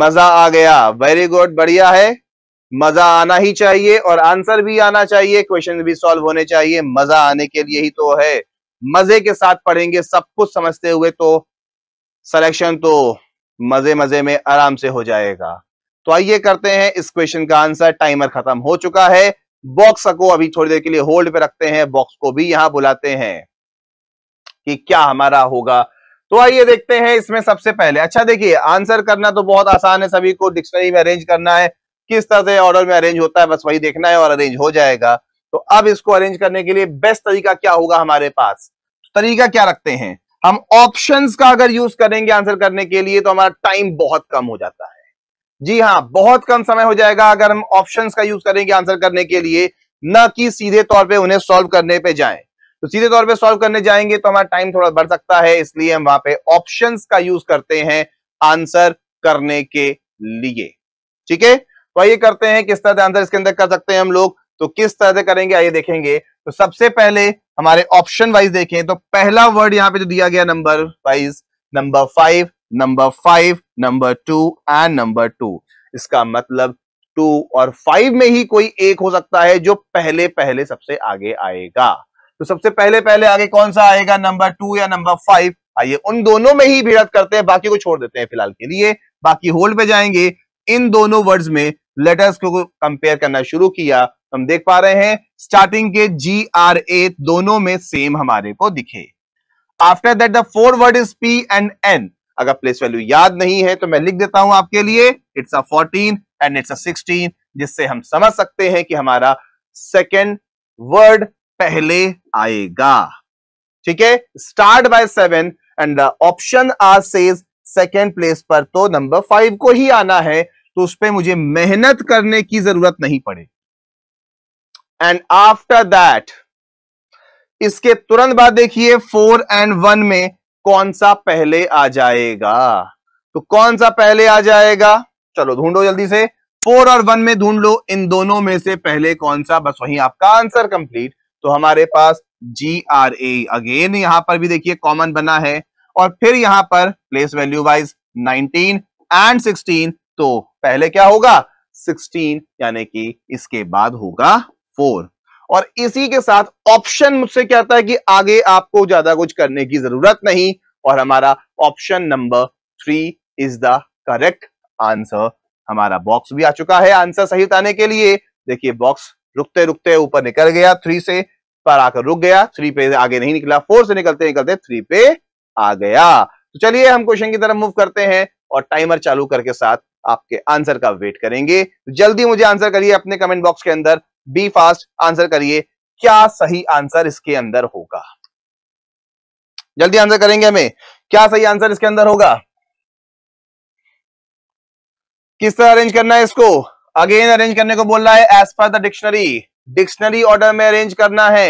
मजा आ गया वेरी गुड बढ़िया है मजा आना ही चाहिए और आंसर भी आना चाहिए क्वेश्चन भी सॉल्व होने चाहिए मजा आने के लिए ही तो है मजे के साथ पढ़ेंगे सब कुछ समझते हुए तो सिलेक्शन तो मजे मजे में आराम से हो जाएगा तो आइए करते हैं इस क्वेश्चन का आंसर टाइमर खत्म हो चुका है बॉक्स को अभी थोड़ी देर के लिए होल्ड पे रखते हैं बॉक्स को भी यहां बुलाते हैं कि क्या हमारा होगा तो आइए देखते हैं इसमें सबसे पहले अच्छा देखिए आंसर करना तो बहुत आसान है सभी को डिक्शनरी में अरेंज करना है किस तरह से ऑर्डर में अरेंज होता है बस वही देखना है और अरेंज हो जाएगा तो अब इसको अरेंज करने के लिए बेस्ट तरीका क्या होगा हमारे पास तरीका क्या रखते हैं हम ऑप्शंस का अगर यूज करेंगे आंसर करने के लिए तो हमारा टाइम बहुत कम हो जाता है जी हाँ बहुत कम समय हो जाएगा अगर हम ऑप्शंस का यूज करेंगे आंसर करने के लिए न कि सीधे तौर पे उन्हें सॉल्व करने पे जाएं तो सीधे तौर पे सॉल्व करने जाएंगे तो हमारा टाइम थोड़ा बढ़ सकता है इसलिए हम वहां पे ऑप्शंस का यूज करते हैं आंसर करने के लिए ठीक है तो आइए करते हैं किस तरह से आंसर इसके अंदर कर सकते हैं हम लोग तो किस तरह से करेंगे आइए देखेंगे तो सबसे पहले हमारे ऑप्शन वाइज देखें तो पहला वर्ड यहाँ पे जो दिया गया number wise number five number five number two and number two इसका मतलब टू और फाइव में ही कोई एक हो सकता है जो पहले पहले सबसे आगे आएगा तो सबसे पहले पहले आगे कौन सा आएगा नंबर टू या नंबर फाइव आइए उन दोनों में ही भिड़त करते हैं बाकी को छोड़ देते हैं फिलहाल के लिए बाकी होल्ड पे जाएंगे इन दोनों वर्ड्स में लेटर्स को कंपेयर करना शुरू किया हम देख पा रहे हैं स्टार्टिंग के जी आर ए दोनों में सेम हमारे को दिखे after that the four word is P and N अगर प्लेस वैल्यू याद नहीं है तो मैं लिख देता हूं आपके लिए it's a fourteen and it's a sixteen जिससे हम समझ सकते हैं कि हमारा सेकेंड वर्ड पहले आएगा ठीक है start by seven and option are says second place पर तो नंबर फाइव को ही आना है तो उस पर मुझे मेहनत करने की जरूरत नहीं पड़े एंड आफ्टर दैट इसके तुरंत बाद देखिए फोर एंड वन में कौन सा पहले आ जाएगा तो कौन सा पहले आ जाएगा चलो ढूंढो जल्दी से फोर और वन में ढूंढ लो इन दोनों में से पहले कौन सा बस वही आपका आंसर कंप्लीट तो हमारे पास जी आर ए अगेन यहां पर भी देखिए कॉमन बना है और फिर यहां पर प्लेस वैल्यू वाइज 19 एंड 16 तो पहले क्या होगा 16 यानी कि इसके बाद होगा 4 और इसी के साथ ऑप्शन मुझसे क्या है कि आगे आपको ज्यादा कुछ करने की जरूरत नहीं और हमारा option number three is the correct answer हमारा बॉक्स भी आ चुका है आंसर सही बताने के लिए देखिए बॉक्स रुकते रुकते ऊपर निकल गया थ्री से पर आकर रुक गया थ्री पे आगे नहीं निकला फोर से निकलते निकलते थ्री पे आ गया तो चलिए हम क्वेश्चन की तरफ मूव करते हैं और टाइमर चालू करके साथ आपके आंसर का वेट करेंगे जल्दी मुझे आंसर करिए अपने कमेंट बॉक्स के अंदर बी फास्ट आंसर करिए क्या सही आंसर इसके अंदर होगा जल्दी आंसर करेंगे हमें क्या सही आंसर इसके अंदर होगा किस तरह अरेंज करना है इसको अगेन अरेंज करने को बोल रहा है as per the dictionary dictionary order में अरेंज करना है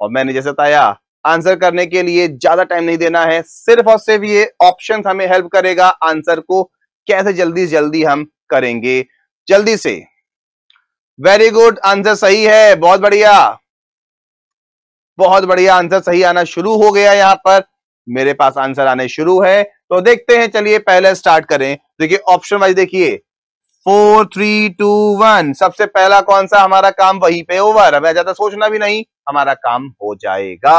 और मैंने जैसे बताया आंसर करने के लिए ज्यादा टाइम नहीं देना है सिर्फ और सिर्फ ये ऑप्शन हमें हेल्प करेगा आंसर को कैसे जल्दी से जल्दी हम करेंगे जल्दी से वेरी गुड आंसर सही है बहुत बढ़िया बहुत बढ़िया आंसर सही आना शुरू हो गया यहां पर मेरे पास आंसर आने शुरू है तो देखते हैं चलिए पहले स्टार्ट करें देखिए ऑप्शन वाइज देखिए फोर थ्री टू वन सबसे पहला कौन सा हमारा काम वहीं पे ओवर अब ज्यादा तो सोचना भी नहीं हमारा काम हो जाएगा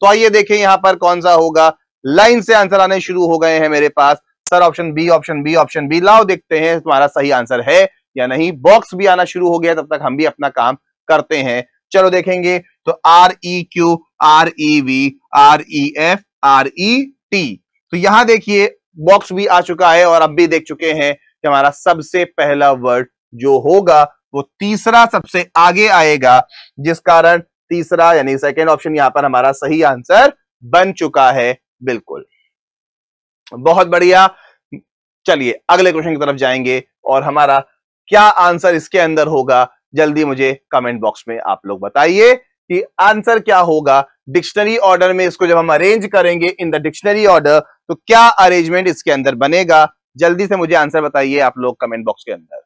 तो आइए देखें यहां पर कौन सा होगा लाइन से आंसर आने शुरू हो गए हैं मेरे पास sir option B option B option B लाओ देखते हैं तुम्हारा सही आंसर है या नहीं बॉक्स भी आना शुरू हो गया तब तक हम भी अपना काम करते हैं चलो देखेंगे तो R E Q R E V R E F R E T तो यहां देखिए बॉक्स भी आ चुका है और अब भी देख चुके हैं कि हमारा सबसे पहला वर्ड जो होगा वो तीसरा सबसे आगे आएगा जिस कारण तीसरा यानी सेकेंड ऑप्शन यहां पर हमारा सही आंसर बन चुका है बिल्कुल बहुत बढ़िया चलिए अगले क्वेश्चन की तरफ जाएंगे और हमारा क्या आंसर इसके अंदर होगा जल्दी मुझे कमेंट बॉक्स में आप लोग बताइए कि आंसर क्या होगा डिक्शनरी ऑर्डर में इसको जब हम अरेंज करेंगे इन द डिक्शनरी ऑर्डर तो क्या अरेंजमेंट इसके अंदर बनेगा जल्दी से मुझे आंसर बताइए आप लोग कमेंट बॉक्स के अंदर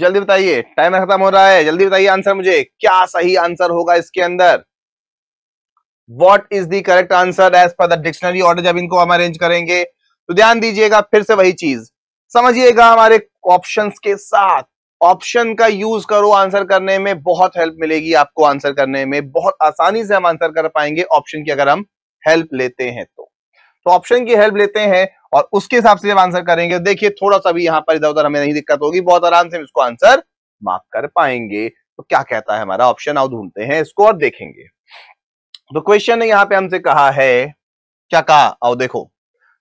जल्दी बताइए टाइम खत्म हो रहा है जल्दी बताइए आंसर मुझे क्या सही आंसर होगा इसके अंदर what is the correct answer as per the dictionary order जब इनको हम अरेंज करेंगे तो ध्यान दीजिएगा फिर से वही चीज समझिएगा हमारे ऑप्शन के साथ ऑप्शन का यूज करो आंसर करने में बहुत हेल्प मिलेगी आपको आंसर करने में बहुत आसानी से हम आंसर कर पाएंगे ऑप्शन की अगर हम हेल्प लेते हैं तो तो ऑप्शन की हेल्प लेते हैं और उसके हिसाब से जब आंसर करेंगे तो देखिए थोड़ा सा भी यहाँ पर इधर उधर हमें नहीं दिक्कत होगी बहुत आराम से हम इसको आंसर माफ कर पाएंगे तो क्या कहता है हमारा ऑप्शन आओ ढूंढते हैं इसको और देखेंगे तो क्वेश्चन ने यहां पे हमसे कहा है क्या कहा आओ देखो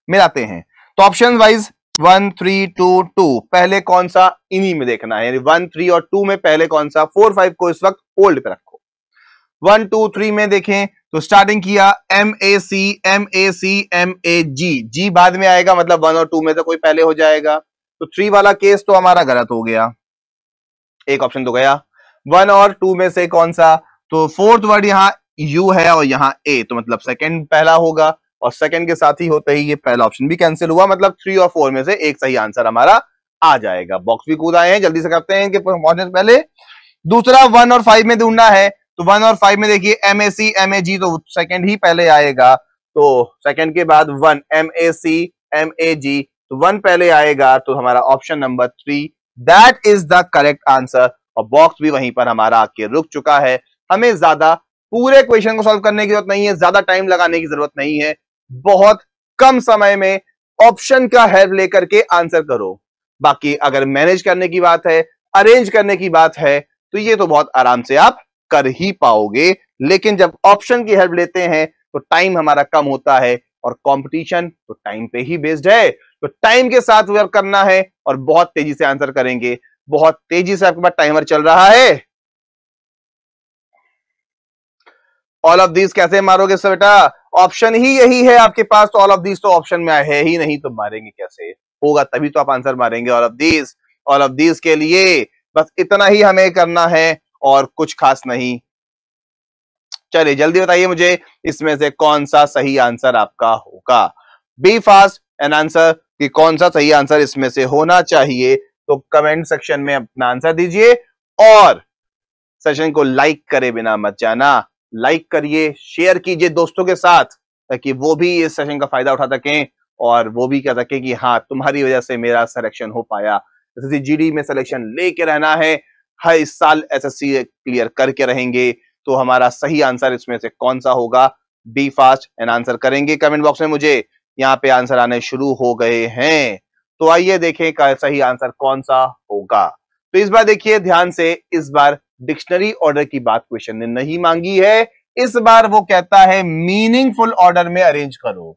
मिलाते हैं तो option wise one three two two पहले कौन सा इन्हीं में देखना है यानी वन थ्री और टू में पहले कौन सा फोर फाइव को इस वक्त होल्ड पे रखो वन टू थ्री में देखें तो स्टार्टिंग किया M A C M A C M A G G बाद में आएगा मतलब वन और टू में तो कोई पहले हो जाएगा तो थ्री वाला केस तो हमारा गलत हो गया एक ऑप्शन तो गया वन और टू में से कौन सा तो फोर्थ वर्ड यहां यू है और यहाँ ए तो मतलब सेकेंड पहला होगा और सेकेंड के साथ ही होते ही ये पहला ऑप्शन भी कैंसिल हुआ मतलब थ्री और फोर में से एक सही आंसर हमारा आ जाएगा बॉक्स भी कूद आए हैं जल्दी से करते हैं कि पहुंचने से पहले दूसरा वन और फाइव में ढूंढना है तो वन और फाइव में देखिए M A C M A G तो सेकेंड ही पहले आएगा तो सेकेंड के बाद one M A C M A G तो वन पहले आएगा तो हमारा option number three that is the correct answer और बॉक्स भी वहीं पर हमारा आके रुक चुका है हमें ज्यादा पूरे क्वेश्चन को सॉल्व करने की जरूरत नहीं है ज्यादा टाइम लगाने की जरूरत नहीं है बहुत कम समय में ऑप्शन का हेल्प लेकर के आंसर करो बाकी अगर मैनेज करने की बात है अरेंज करने की बात है तो ये तो बहुत आराम से आप कर ही पाओगे लेकिन जब ऑप्शन की हेल्प लेते हैं तो टाइम हमारा कम होता है और कंपटीशन तो टाइम पे ही बेस्ड है तो टाइम के साथ वर्क करना है और बहुत तेजी से आंसर करेंगे बहुत तेजी से आपके पास टाइमर चल रहा है ऑल ऑफ दीज कैसे मारोगे सर बेटा ऑप्शन ही यही है आपके पास तो ऑल ऑफ दीज तो ऑप्शन में है ही नहीं तो मारेंगे कैसे होगा तभी तो आप आंसर मारेंगे all of these all of these के लिए बस इतना ही हमें करना है और कुछ खास नहीं चलिए जल्दी बताइए मुझे इसमें से कौन सा सही आंसर आपका होगा बी फास्ट एन आंसर कि कौन सा सही आंसर इसमें से होना चाहिए तो कमेंट सेक्शन में अपना आंसर दीजिए और सेशन को लाइक करे बिना मत जाना लाइक करिए शेयर कीजिए दोस्तों के साथ ताकि वो भी इस सेशन का फायदा उठा सकें और वो भी कह सके कि हाँ तुम्हारी वजह से मेरा सिलेक्शन हो पाया एस जीडी में सिलेक्शन लेके रहना है हर इस साल एसएससी क्लियर करके रहेंगे तो हमारा सही आंसर इसमें से कौन सा होगा बी फास्ट एंड आंसर करेंगे कमेंट बॉक्स में मुझे यहाँ पे आंसर आने शुरू हो गए हैं तो आइए देखें का सही आंसर कौन सा होगा तो इस बार देखिए ध्यान से इस बार डिक्शनरी ऑर्डर की बात क्वेश्चन ने नहीं मांगी है इस बार वो कहता है मीनिंगफुल ऑर्डर में अरेंज करो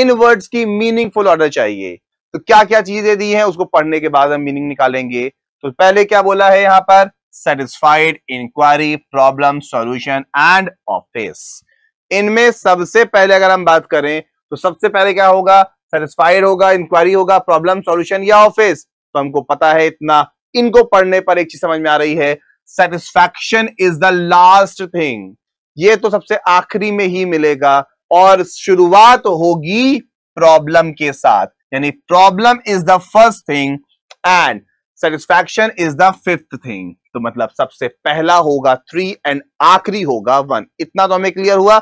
इन वर्ड्स की मीनिंगफुल ऑर्डर चाहिए तो क्या क्या चीजें दी हैं उसको पढ़ने के बाद हम मीनिंग निकालेंगे तो पहले क्या बोला है यहां पर satisfied inquiry problem solution and office इनमें सबसे पहले अगर हम बात करें तो सबसे पहले क्या होगा सेटिस्फाइड होगा इंक्वायरी होगा प्रॉब्लम सॉल्यूशन या ऑफिस तो हमको पता है इतना इनको पढ़ने पर एक चीज समझ में आ रही है satisfaction is the last thing ये तो सबसे आखिरी में ही मिलेगा और शुरुआत होगी प्रॉब्लम के साथ यानी problem is the first thing and satisfaction is the fifth thing तो मतलब सबसे पहला होगा थ्री एंड आखिरी होगा वन इतना तो हमें क्लियर हुआ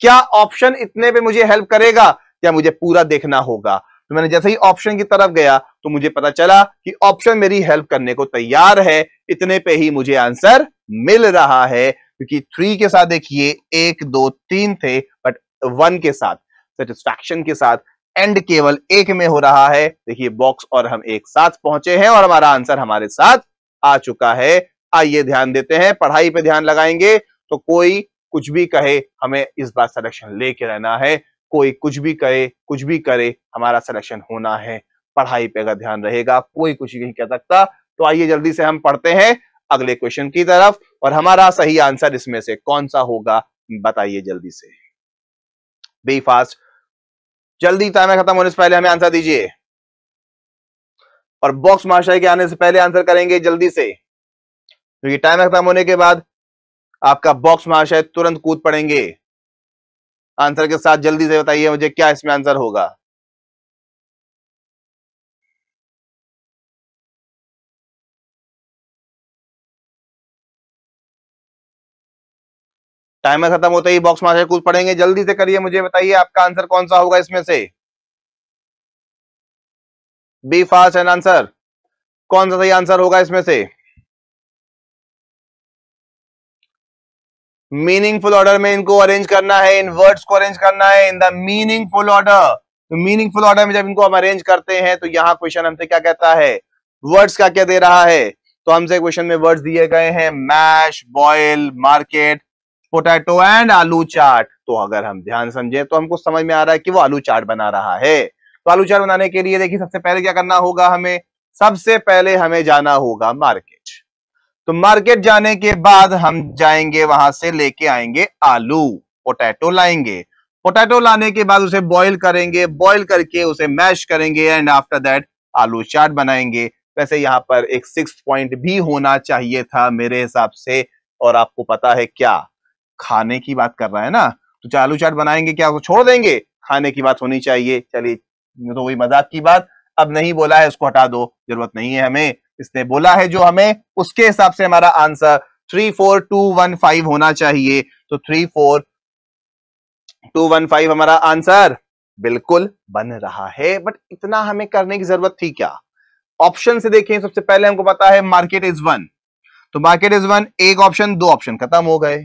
क्या ऑप्शन इतने पे मुझे हेल्प करेगा या मुझे पूरा देखना होगा तो मैंने जैसे ही ऑप्शन की तरफ गया तो मुझे पता चला कि ऑप्शन मेरी हेल्प करने को तैयार है इतने पे ही मुझे आंसर मिल रहा है क्योंकि थ्री के साथ देखिए एक दो तीन थे बट वन के साथ सेटिस्फैक्शन के साथ एंड केवल एक में हो रहा है देखिए बॉक्स और हम एक साथ पहुंचे हैं और हमारा आंसर हमारे साथ आ चुका है आइए ध्यान देते हैं पढ़ाई पे ध्यान लगाएंगे तो कोई कुछ भी कहे हमें इस बार सिलेक्शन लेके रहना है कोई कुछ भी करे कुछ भी करे हमारा सिलेक्शन होना है पढ़ाई पे अगर ध्यान रहेगा कोई कुछ नहीं कह सकता तो आइए जल्दी से हम पढ़ते हैं अगले क्वेश्चन की तरफ और हमारा सही आंसर इसमें से कौन सा होगा बताइए जल्दी से बी फास्ट जल्दी टाइम खत्म होने से पहले हमें आंसर दीजिए और बॉक्स मार्शल के आने से पहले आंसर करेंगे जल्दी से क्योंकि तो टाइम खत्म होने के बाद आपका बॉक्स महाशय तुरंत कूद पड़ेंगे आंसर के साथ जल्दी से बताइए मुझे क्या इसमें आंसर होगा टाइम खत्म होते ही बॉक्स मार्शल कुछ पढ़ेंगे जल्दी से करिए मुझे बताइए आपका आंसर कौन सा होगा इसमें से बी फास्ट एंड आंसर कौन सा सही आंसर होगा इसमें से मीनिंगफुल ऑर्डर में इनको अरेंज करना है इन वर्ड्स को अरेंज करना है इन द मीनिंगफुल ऑर्डर तो मीनिंगफुल ऑर्डर में जब इनको हम अरेंज करते हैं तो यहाँ क्वेश्चन हमसे क्या कहता है वर्ड्स का क्या दे रहा है तो हमसे क्वेश्चन में वर्ड्स दिए गए हैं mash boil market potato and आलू चाट तो अगर हम ध्यान समझे तो हमको समझ में आ रहा है कि वो आलू चाट बना रहा है तो आलू चाट बनाने के लिए देखिए सबसे पहले क्या करना होगा हमें सबसे पहले हमें जाना होगा मार्केट तो मार्केट जाने के बाद हम जाएंगे वहां से लेके आएंगे आलू पोटैटो लाएंगे पोटैटो लाने के बाद उसे बॉईल करेंगे बॉईल करके उसे मैश करेंगे एंड आफ्टर दैट आलू चाट बनाएंगे वैसे यहाँ पर एक सिक्स पॉइंट भी होना चाहिए था मेरे हिसाब से और आपको पता है क्या खाने की बात कर रहा है ना तो आलू चाट बनाएंगे क्या उसको छोड़ देंगे खाने की बात होनी चाहिए चलिए तो वही मजाक की बात अब नहीं बोला है उसको हटा दो जरूरत नहीं है हमें इसने बोला है जो हमें उसके हिसाब से हमारा answer three four two one five होना चाहिए तो three four two one five हमारा आंसर बिल्कुल बन रहा है बट इतना हमें करने की जरूरत थी क्या ऑप्शन से देखें सबसे पहले हमको पता है मार्केट इज वन तो मार्केट इज वन एक ऑप्शन दो ऑप्शन खत्म हो गए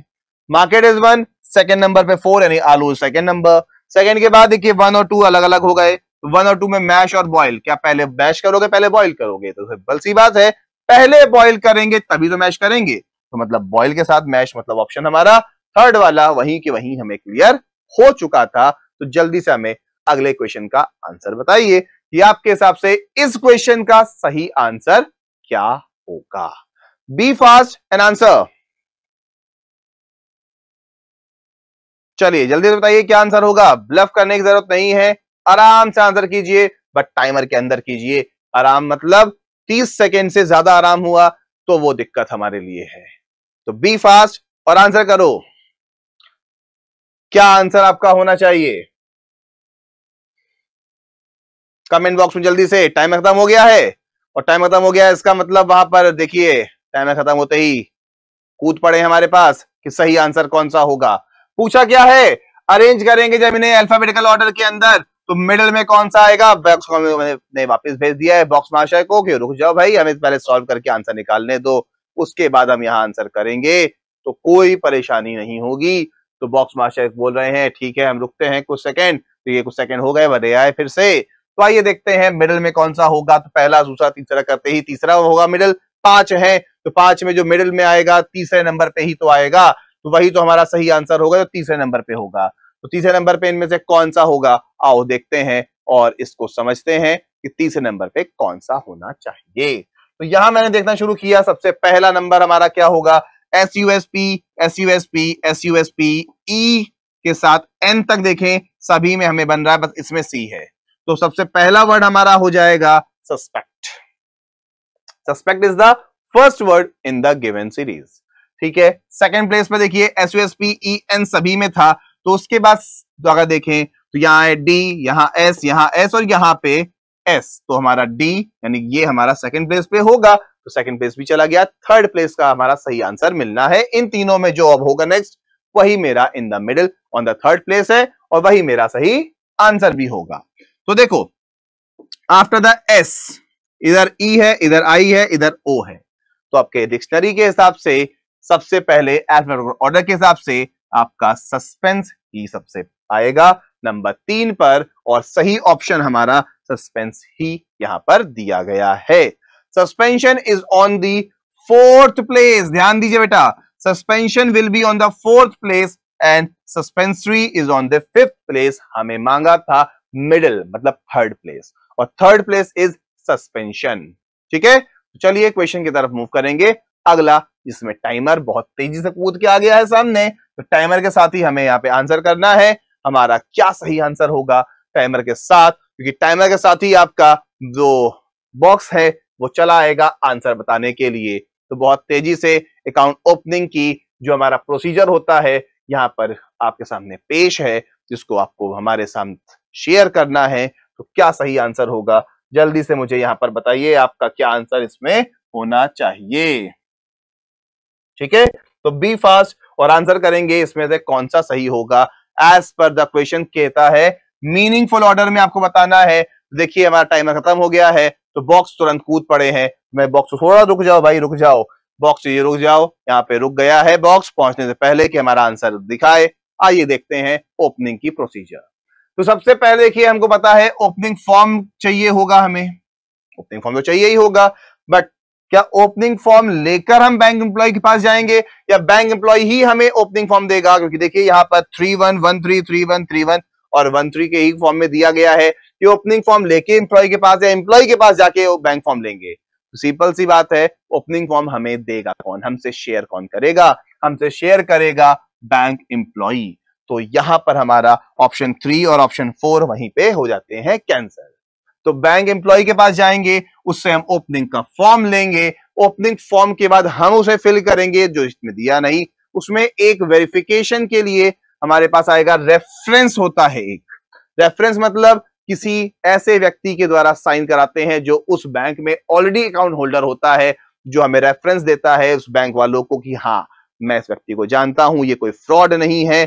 market is one second number पे फोर यानी आलू सेकेंड नंबर सेकेंड के बाद देखिए वन और टू अलग अलग हो गए वन और टू में मैश और बॉयल क्या पहले मैश करोगे पहले बॉयल करोगे तो सिंपल सी बात है पहले बॉयल करेंगे तभी तो मैश करेंगे तो मतलब बॉयल के साथ मैश मतलब ऑप्शन हमारा थर्ड वाला वहीं के वहीं हमें क्लियर हो चुका था तो जल्दी से हमें अगले क्वेश्चन का आंसर बताइए कि आपके हिसाब से इस क्वेश्चन का सही आंसर क्या होगा बी फास्ट एन आंसर चलिए जल्दी से बताइए क्या आंसर होगा ब्लफ करने की जरूरत नहीं है आराम से आंसर कीजिए बट टाइमर के अंदर कीजिए आराम मतलब 30 सेकेंड से ज्यादा आराम हुआ तो वो दिक्कत हमारे लिए है तो बी फास्ट और आंसर करो क्या आंसर आपका होना चाहिए कमेंट बॉक्स में जल्दी से टाइम खत्म हो गया है और टाइम खत्म हो गया है इसका मतलब वहां पर देखिए टाइम खत्म होते ही कूद पड़े हमारे पास कि सही आंसर कौन सा होगा पूछा क्या है अरेंज करेंगे जब इन्हें अल्फाबेटिकल ऑर्डर के अंदर तो मिडल में कौन सा आएगा बॉक्स ने वापस भेज दिया है बॉक्स महाशय को कि रुक जाओ भाई हमें पहले सॉल्व करके आंसर निकालने दो उसके बाद हम यहाँ आंसर करेंगे तो कोई परेशानी नहीं होगी तो बॉक्स महाशय बोल रहे हैं ठीक है हम रुकते हैं कुछ सेकेंड तो ये कुछ सेकेंड हो गए वह आए फिर से तो आइए देखते हैं मिडल में कौन सा होगा तो पहला दूसरा तीसरा करते ही तीसरा होगा मिडल पांच है तो पांच में जो मिडल में आएगा तीसरे नंबर पे ही तो आएगा तो वही तो हमारा सही आंसर होगा जो तीसरे नंबर पे होगा तो तीसरे नंबर पे इनमें से कौन सा होगा आओ देखते हैं और इसको समझते हैं कि तीसरे नंबर पे कौन सा होना चाहिए तो यहां मैंने देखना शुरू किया सबसे पहला नंबर हमारा क्या होगा S U S P S U S P S U S P E के साथ एन तक देखें सभी में हमें बन रहा है बस इसमें सी है तो सबसे पहला वर्ड हमारा हो जाएगा suspect suspect is the first word in the given series ठीक है सेकंड प्लेस पर देखिए S U S P E N सभी में था तो उसके बाद अगर देखें तो यहाँ है डी यहाँ एस यहाँ एस और यहाँ पे एस तो हमारा डी यानी ये हमारा सेकंड प्लेस पे होगा तो सेकंड प्लेस भी चला गया थर्ड प्लेस का हमारा सही आंसर मिलना है इन तीनों में जो अब होगा नेक्स्ट वही मेरा in the middle on the third place है और वही मेरा सही आंसर भी होगा तो देखो आफ्टर द एस इधर ई e है इधर आई है इधर ओ है तो आपके डिक्शनरी के हिसाब से सबसे पहले एल्फाबेटिकल ऑर्डर के हिसाब से आपका सस्पेंस ही सबसे आएगा नंबर तीन पर और सही ऑप्शन हमारा सस्पेंस ही यहां पर दिया गया है suspension is on the fourth place ध्यान दीजिए बेटा suspension will be on the fourth place and suspensory is on the fifth place हमें मांगा था मिडिल मतलब थर्ड प्लेस और थर्ड प्लेस इज सस्पेंशन ठीक है तो चलिए क्वेश्चन की तरफ मूव करेंगे अगला जिसमें टाइमर बहुत तेजी से कूद के आ गया है सामने तो टाइमर के साथ ही हमें यहाँ पे आंसर करना है हमारा क्या सही आंसर होगा टाइमर के साथ क्योंकि टाइमर के साथ ही आपका जो बॉक्स है वो चला आएगा आंसर बताने के लिए तो बहुत तेजी से अकाउंट ओपनिंग की जो हमारा प्रोसीजर होता है यहाँ पर आपके सामने पेश है जिसको आपको हमारे साथ शेयर करना है तो क्या सही आंसर होगा जल्दी से मुझे यहाँ पर बताइए आपका क्या आंसर इसमें होना चाहिए ठीक है तो बी फास्ट और आंसर करेंगे इसमें से कौन सा सही होगा एज पर द क्वेश्चन कहता है मीनिंगफुल ऑर्डर में आपको बताना है देखिए हमारा टाइमर खत्म हो गया है तो बॉक्स तुरंत कूद पड़े हैं मैं बॉक्स थोड़ा रुक जाओ भाई रुक जाओ बॉक्स ये रुक जाओ यहाँ पे रुक गया है बॉक्स पहुंचने से पहले कि हमारा आंसर दिखाए आइए देखते हैं ओपनिंग की प्रोसीजर तो सबसे पहले देखिए हमको पता है ओपनिंग फॉर्म चाहिए होगा हमें ओपनिंग फॉर्म तो चाहिए ही होगा बट क्या ओपनिंग फॉर्म लेकर हम बैंक एम्प्लॉय के पास जाएंगे या बैंक एम्प्लॉय ही हमें ओपनिंग फॉर्म देगा क्योंकि देखिए यहाँ पर three one one three three one three one और वन थ्री के ही फॉर्म में दिया गया है कि ओपनिंग फॉर्म लेके एम्प्लॉय के पास या एम्प्लॉय के पास जाके वो बैंक फॉर्म लेंगे तो सिंपल सी बात है ओपनिंग फॉर्म हमें देगा कौन हमसे शेयर कौन करेगा हमसे शेयर करेगा बैंक एम्प्लॉय तो यहां पर हमारा ऑप्शन थ्री और ऑप्शन फोर वहीं पे हो जाते हैं कैंसर तो बैंक एम्प्लॉय के पास जाएंगे उससे हम ओपनिंग का फॉर्म लेंगे ओपनिंग फॉर्म के बाद हम उसे फिल करेंगे जो इसमें दिया नहीं उसमें एक वेरिफिकेशन के लिए हमारे पास आएगा रेफरेंस होता है एक रेफरेंस मतलब किसी ऐसे व्यक्ति के द्वारा साइन कराते हैं जो उस बैंक में ऑलरेडी अकाउंट होल्डर होता है जो हमें रेफरेंस देता है उस बैंक वालों को कि हाँ मैं इस व्यक्ति को जानता हूं ये कोई फ्रॉड नहीं है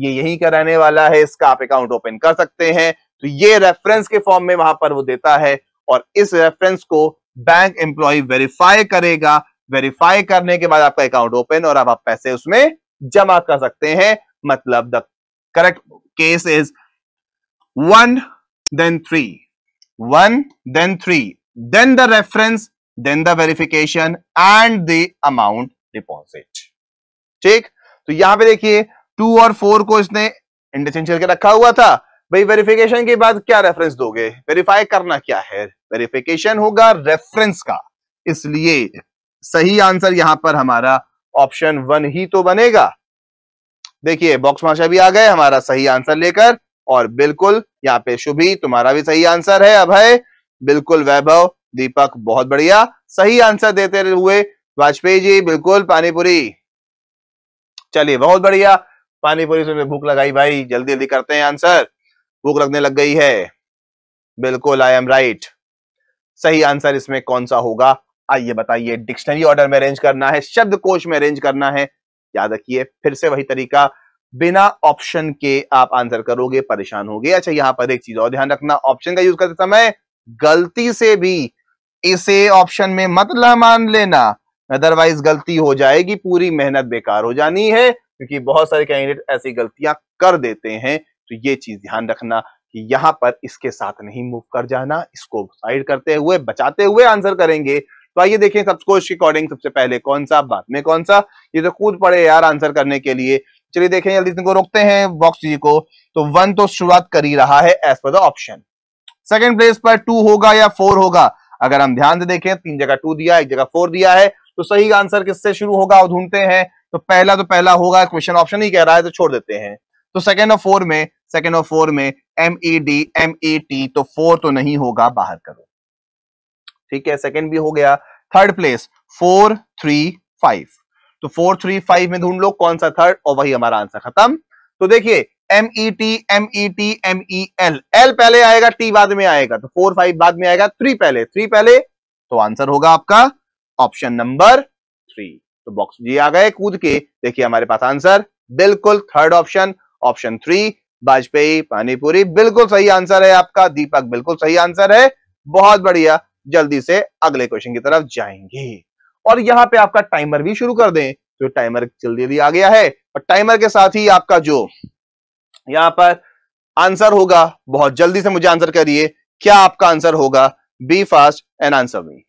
ये यही का रहने वाला है इसका आप अकाउंट ओपन कर सकते हैं तो ये रेफरेंस के फॉर्म में वहां पर वो देता है और इस रेफरेंस को बैंक एम्प्लॉय वेरीफाई करेगा वेरीफाई करने के बाद आपका अकाउंट ओपन और अब आप पैसे उसमें जमा कर सकते हैं मतलब the correct case is one then three one then three then the reference then the verification and the amount deposit ठीक तो यहां पे देखिए टू और फोर को इसने इंडिसेंशियल के रखा हुआ था भाई वेरिफिकेशन के बाद क्या रेफरेंस दोगे वेरीफाई करना क्या है वेरिफिकेशन होगा रेफरेंस का इसलिए सही आंसर यहां पर हमारा ऑप्शन वन ही तो बनेगा देखिए बॉक्स माशा भी आ गए हमारा सही आंसर लेकर और बिल्कुल यहाँ पे शुभी तुम्हारा भी सही आंसर है अभय बिल्कुल वैभव दीपक बहुत बढ़िया सही आंसर देते हुए वाजपेयी जी बिल्कुल पानीपुरी चलिए बहुत बढ़िया पानीपुरी से तो भूख लगाई भाई जल्दी जल्दी करते हैं आंसर भूख लगने लग गई है बिल्कुल आई एम राइट सही आंसर इसमें कौन सा होगा आइए बताइए डिक्शनरी ऑर्डर में अरेंज करना है शब्द कोश में अरेंज करना है याद रखिए फिर से वही तरीका बिना ऑप्शन के आप आंसर करोगे परेशान होगे अच्छा यहां पर एक चीज और ध्यान रखना ऑप्शन का यूज करते समय गलती से भी इसे ऑप्शन में मत मान लेना अदरवाइज गलती हो जाएगी पूरी मेहनत बेकार हो जानी है क्योंकि बहुत सारे कैंडिडेट ऐसी गलतियां कर देते हैं तो ये चीज ध्यान रखना कि यहां पर इसके साथ नहीं मूव कर जाना इसको साइड करते हुए बचाते हुए आंसर करेंगे तो आइए देखें सबको इसके अकॉर्डिंग सबसे पहले कौन सा बाद में कौन सा ये तो कूद पड़े यार आंसर करने के लिए चलिए देखें जल्दी इनको रोकते हैं बॉक्स जी को तो वन तो शुरुआत कर ही रहा है as per the option second place पर टू होगा या फोर होगा अगर हम ध्यान से देखें तीन जगह टू दिया एक जगह फोर दिया है तो सही आंसर किससे शुरू होगा और ढूंढते हैं तो पहला तो पहला होगा क्वेश्चन ऑप्शन ही कह रहा है तो छोड़ देते हैं तो सेकेंड और फोर में सेकेंड और फोर में M E D M E T तो फोर तो नहीं होगा बाहर करो ठीक है सेकेंड भी हो गया third place four three five तो फोर थ्री फाइव में ढूंढ लो कौन सा थर्ड और वही हमारा आंसर खत्म तो देखिए M E T M E T M E L L पहले आएगा टी बाद में आएगा तो फोर फाइव बाद में आएगा थ्री पहले थ्री पहले तो आंसर होगा आपका ऑप्शन नंबर थ्री तो बॉक्स जी आ गए कूद के देखिए हमारे पास आंसर बिल्कुल third option option three Vajpayee panipuri बिल्कुल सही आंसर है आपका दीपक बिल्कुल सही आंसर है बहुत बढ़िया जल्दी से अगले क्वेश्चन की तरफ जाएंगे और यहाँ पे आपका टाइमर भी शुरू कर दें तो टाइमर जल्दी जल्दी आ गया है और टाइमर के साथ ही आपका जो यहाँ पर आंसर होगा बहुत जल्दी से मुझे आंसर करिए क्या आपका आंसर होगा be fast and answer B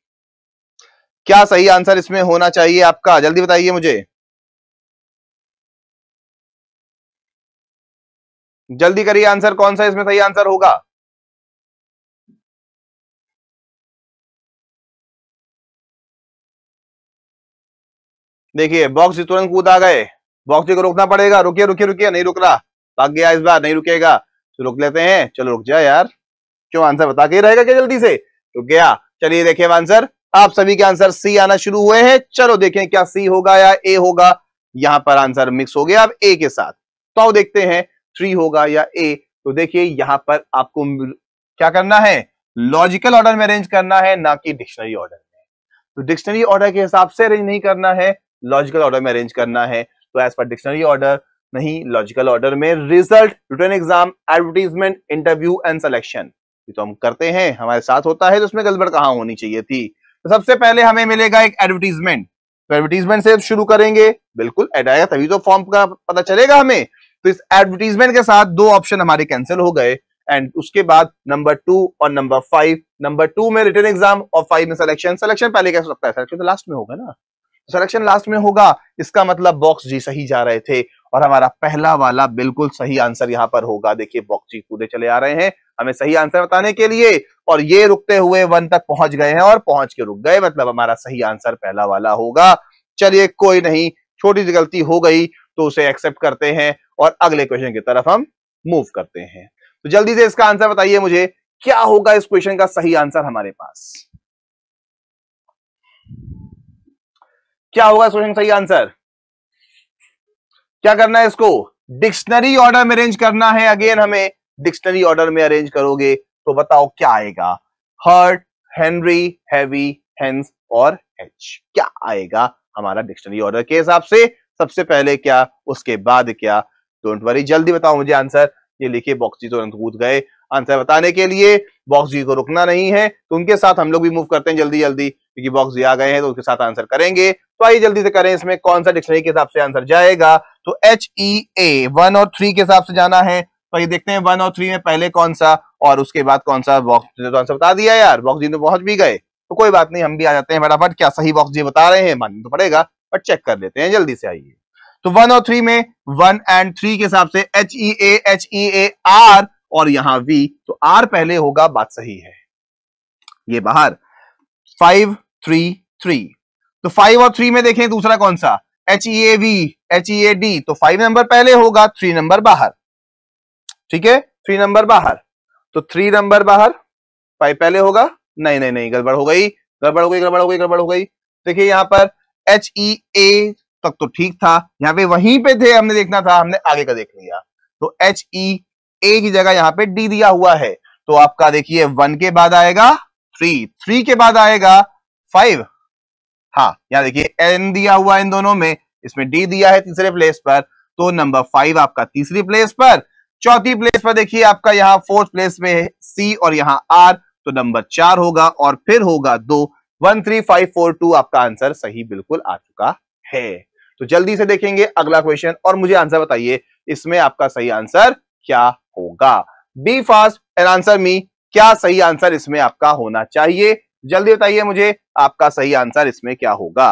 क्या सही आंसर इसमें होना चाहिए आपका जल्दी बताइए मुझे जल्दी करिए आंसर कौन सा इसमें सही आंसर होगा देखिए बॉक्स तुरंत कूद आ गए बॉक्स को रोकना पड़ेगा रुकिए रुकिए रुकिए नहीं रुक रहा भाग गया इस बार नहीं रुकेगा तो रुक लेते हैं चलो रुक जाए यार क्यों आंसर बता के रहेगा क्या जल्दी से रुक गया चलिए देखिए आंसर आप सभी के आंसर सी आना शुरू हुए हैं चलो देखें क्या सी होगा या ए होगा यहां पर आंसर मिक्स हो गया अब ए के साथ तो आओ देखते हैं थ्री होगा या ए तो देखिए यहां पर आपको क्या करना है लॉजिकल ऑर्डर में अरेंज करना है ना कि डिक्शनरी ऑर्डर में तो डिक्शनरी ऑर्डर के हिसाब से अरेंज नहीं करना है लॉजिकल ऑर्डर में अरेंज करना है तो एज पर डिक्शनरी ऑर्डर नहीं लॉजिकल ऑर्डर में result return exam advertisement interview and selection ये तो हम करते हैं हमारे साथ होता है तो उसमें गड़बड़ कहाँ होनी चाहिए थी तो सबसे पहले हमें मिलेगा एक एडवर्टीजमेंट तो एडवर्टीजमेंट से शुरू करेंगे बिल्कुल एड आएगा तभी तो फॉर्म का पता चलेगा हमें तो इस एडवर्टीजमेंट के साथ दो ऑप्शन हमारे कैंसिल हो गए एंड उसके बाद नंबर टू और नंबर फाइव नंबर टू में रिटर्न एग्जाम और फाइव में सिलेक्शन सिलेक्शन पहले कैसे सकता है सिलेक्शन तो लास्ट में होगा ना सिलेक्शन लास्ट में होगा इसका मतलब बॉक्स जी सही जा रहे थे और हमारा पहला वाला बिल्कुल सही आंसर यहाँ पर होगा देखिए बॉक्स जी पूरे चले आ रहे हैं हमें सही आंसर बताने के लिए और ये रुकते हुए वन तक पहुंच गए हैं और पहुंच के रुक गए मतलब हमारा सही आंसर पहला वाला होगा चलिए कोई नहीं छोटी सी गलती हो गई तो उसे एक्सेप्ट करते हैं और अगले क्वेश्चन की तरफ हम मूव करते हैं तो जल्दी से इसका आंसर बताइए मुझे क्या होगा इस क्वेश्चन का सही आंसर हमारे पास क्या होगा इस क्वेश्चन का सही आंसर क्या करना है इसको डिक्शनरी ऑर्डर में अरेंज करना है अगेन हमें डिक्शनरी ऑर्डर में अरेंज करोगे तो बताओ क्या आएगा हर्ट हेनरी हैवी हेंस और एच क्या आएगा हमारा डिक्शनरी ऑर्डर के हिसाब से सबसे पहले क्या उसके बाद क्या डोंट वरी जल्दी बताओ मुझे आंसर ये लिखिए बॉक्स जी तुरंत तो कूद गए आंसर बताने के लिए बॉक्स जी को रुकना नहीं है तो उनके साथ हम लोग भी मूव करते हैं जल्दी जल्दी क्योंकि बॉक्स जी आ गए हैं तो उनके साथ आंसर करेंगे तो आइए जल्दी से करें इसमें कौन सा डिक्शनरी के हिसाब से आंसर जाएगा तो एच ई ए वन और थ्री के हिसाब से जाना है तो ये देखते हैं वन और थ्री में पहले कौन सा और उसके बाद कौन सा बॉक्स ने तो आंसर बता दिया यार बॉक्स जी तो पहुंच भी गए तो कोई बात नहीं हम भी आ जाते हैं फटाफट क्या सही बॉक्स जी बता रहे हैं मानना तो पड़ेगा बट चेक कर लेते हैं जल्दी से आइए तो वन और थ्री में वन एंड थ्री के हिसाब से H E A H E A R और यहां V तो R पहले होगा बात सही है ये बाहर फाइव थ्री थ्री तो फाइव और थ्री में देखें दूसरा कौन सा H E A V H E A D तो फाइव नंबर पहले होगा थ्री नंबर बाहर ठीक है थ्री नंबर बाहर तो थ्री नंबर बाहर फाइव पहले होगा नहीं नहीं नहीं गड़बड़ हो गई गड़बड़ हो गई गड़बड़ हो गई गड़बड़ हो गई देखिए यहां पर एच ई ए तक तो ठीक था यहाँ पे वहीं पे थे हमने देखना था हमने आगे का देख लिया तो एच ई ए की जगह यहाँ पे डी दिया हुआ है तो आपका देखिए वन के बाद आएगा थ्री थ्री के बाद आएगा फाइव हाँ यहाँ देखिए एन दिया हुआ इन दोनों में इसमें डी दिया है तीसरे प्लेस पर तो नंबर फाइव आपका तीसरी प्लेस पर चौथी प्लेस पर देखिए आपका यहाँ फोर्थ प्लेस में सी और यहाँ आर तो नंबर चार होगा और फिर होगा दो one three five four two आपका आंसर सही बिल्कुल आ चुका है तो जल्दी से देखेंगे अगला क्वेश्चन और मुझे आंसर बताइए इसमें आपका सही आंसर क्या होगा be fast and answer me क्या सही आंसर इसमें आपका होना चाहिए जल्दी बताइए मुझे आपका सही आंसर इसमें क्या होगा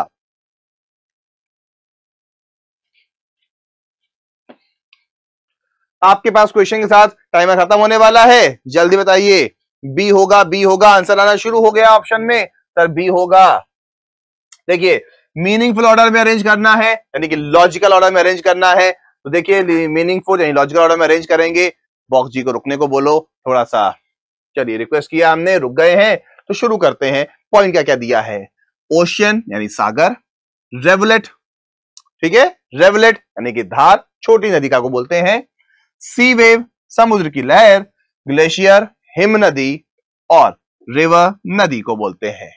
आपके पास क्वेश्चन के साथ टाइमर खत्म होने वाला है जल्दी बताइए बी होगा बी होगा आंसर आना शुरू हो गया ऑप्शन में उत्तर बी होगा देखिए मीनिंगफुल ऑर्डर में अरेंज करना है यानी कि लॉजिकल ऑर्डर में अरेंज करना है तो देखिए मीनिंगफुल यानी लॉजिकल ऑर्डर में अरेंज करेंगे बॉक्स जी को रुकने को बोलो थोड़ा सा चलिए रिक्वेस्ट किया हमने रुक गए हैं तो शुरू करते हैं पॉइंट क्या क्या दिया है ओशियन यानी सागर रेवलेट ठीक है रेवलेट यानी कि धार छोटी नदी का को बोलते हैं सी वेव समुद्र की लहर ग्लेशियर हिम नदी और रिवर नदी को बोलते हैं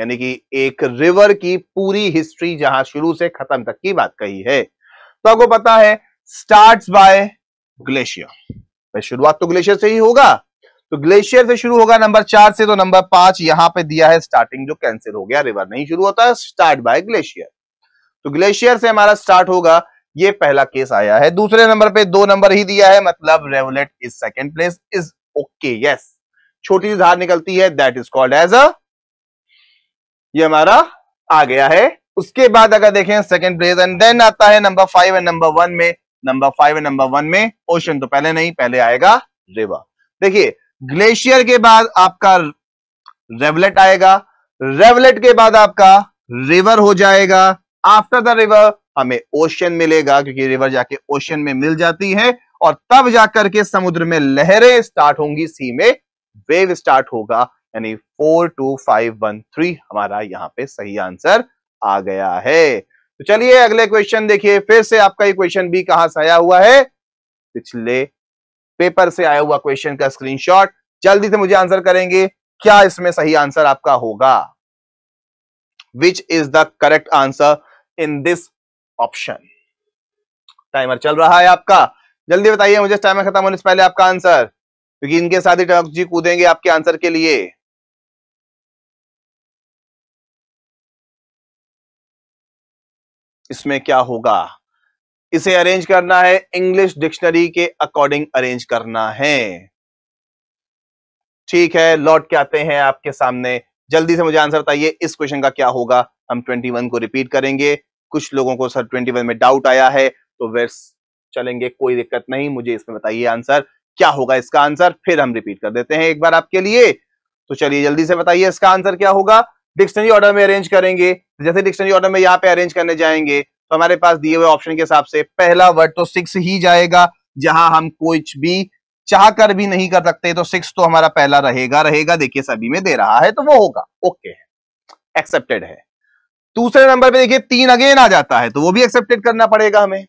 यानी कि एक रिवर की पूरी हिस्ट्री जहां शुरू से खत्म तक की बात कही है तो आपको पता है स्टार्ट बाय ग्लेशियर शुरुआत तो ग्लेशियर से ही होगा तो ग्लेशियर से शुरू होगा नंबर चार से तो नंबर पांच यहां पे दिया है स्टार्टिंग जो कैंसिल हो गया रिवर नहीं शुरू होता स्टार्ट बाय ग्लेशियर तो ग्लेशियर से हमारा स्टार्ट होगा ये पहला केस आया है दूसरे नंबर पे दो नंबर ही दिया है मतलब rivulet is second place is okay yes छोटी सी धार निकलती है that is called as a ये हमारा आ गया है उसके बाद अगर देखें सेकंड प्लेस एंड देन आता है number five and number one में number five and number one में ओशन तो पहले नहीं पहले आएगा रिवर देखिए ग्लेशियर के बाद आपका रेवलेट आएगा रेवलेट के बाद आपका रिवर हो जाएगा आफ्टर द रिवर हमें ओशन मिलेगा क्योंकि रिवर जाके ओशन में मिल जाती है और तब जाकर के समुद्र में लहरें स्टार्ट होंगी सी में वेव स्टार्ट होगा यानी four two five one three हमारा यहाँ पे सही आंसर आ गया है तो चलिए अगले क्वेश्चन देखिए फिर से आपका ये क्वेश्चन भी कहां से आया हुआ है पिछले पेपर से आया हुआ क्वेश्चन का स्क्रीनशॉट जल्दी से मुझे आंसर करेंगे क्या इसमें सही आंसर आपका होगा which is the correct answer in this option timer चल रहा है आपका जल्दी बताइए मुझे टाइमर खत्म होने से पहले आपका आंसर क्योंकि इनके साथ ही टॉक जी कूदेंगे आपके आंसर के लिए इसमें क्या होगा इसे अरेंज करना है इंग्लिश डिक्शनरी के अकॉर्डिंग अरेंज करना है ठीक है लौट के आते हैं आपके सामने जल्दी से मुझे आंसर बताइए इस क्वेश्चन का क्या होगा हम 21 को रिपीट करेंगे कुछ लोगों को सर 21 में डाउट आया है तो वे चलेंगे कोई दिक्कत नहीं मुझे इसमें बताइए आंसर क्या होगा इसका आंसर फिर हम रिपीट कर देते हैं एक बार आपके लिए तो चलिए जल्दी से बताइए इसका आंसर क्या होगा डिक्शनरी ऑर्डर में अरेंज करेंगे जैसे डिक्शनरी ऑर्डर में यहाँ पे अरेंज करने जाएंगे तो हमारे पास दिए हुए ऑप्शन के हिसाब से पहला वर्ड तो सिक्स ही जाएगा जहां हम कुछ भी चाह कर भी नहीं कर सकते तो सिक्स तो हमारा पहला रहेगा रहेगा देखिए सभी में दे रहा है तो वो होगा ओके है एक्सेप्टेड है दूसरे नंबर पे देखिए तीन अगेन आ जाता है तो वो भी एक्सेप्टेड करना पड़ेगा हमें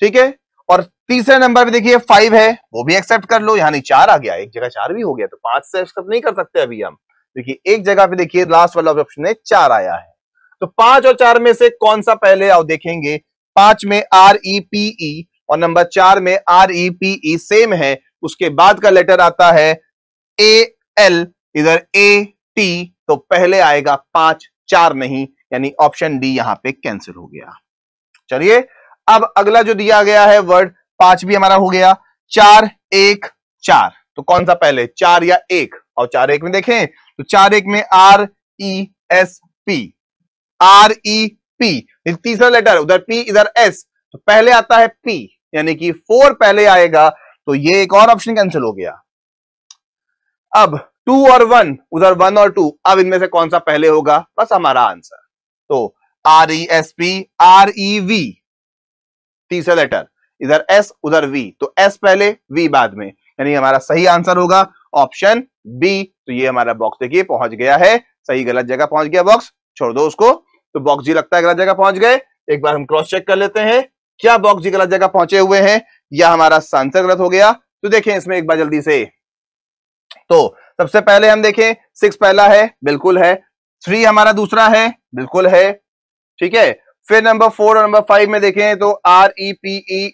ठीक है और तीसरे नंबर पे देखिए फाइव है वो भी एक्सेप्ट कर लो यानी चार आ गया एक जगह चार भी हो गया तो पांच से एक्सेप्ट नहीं कर सकते अभी हम देखिए एक जगह पे देखिए लास्ट वाला ऑप्शन है चार आया है तो पांच और चार में से कौन सा पहले आओ देखेंगे पांच में आर ई पी ई और नंबर चार में R E P E same है उसके बाद का लेटर आता है ए एल इधर ए टी तो पहले आएगा पांच चार नहीं यानी ऑप्शन डी यहां पे कैंसिल हो गया चलिए अब अगला जो दिया गया है वर्ड पांच भी हमारा हो गया चार एक चार तो कौन सा पहले चार या एक और चार एक में देखें तो चार एक में R E S P R E P तीसरा लेटर उधर पी इधर एस तो पहले आता है पी यानी कि फोर पहले आएगा तो ये एक और ऑप्शन कैंसिल हो गया अब टू और वन उधर वन और टू अब इनमें से कौन सा पहले होगा बस हमारा आंसर तो R E S P R E V तीसरा लेटर इधर एस उधर वी तो एस पहले वी बाद में यानी हमारा सही आंसर होगा ऑप्शन बी तो ये हमारा बॉक्स देखिए पहुंच गया है सही गलत जगह पहुंच गया बॉक्स छोड़ दो उसको तो बॉक्स जी लगता है गलत जगह पहुंच गए एक बार हम क्रॉस चेक कर लेते हैं क्या बॉक्स जी गलत जगह पहुंचे हुए हैं या हमारा आंसर गलत हो गया तो देखें इसमें एक बार जल्दी से तो सबसे पहले हम देखें सिक्स पहला है बिल्कुल है थ्री हमारा दूसरा है बिल्कुल है ठीक है फिर नंबर फोर और नंबर फाइव में देखें तो R E P E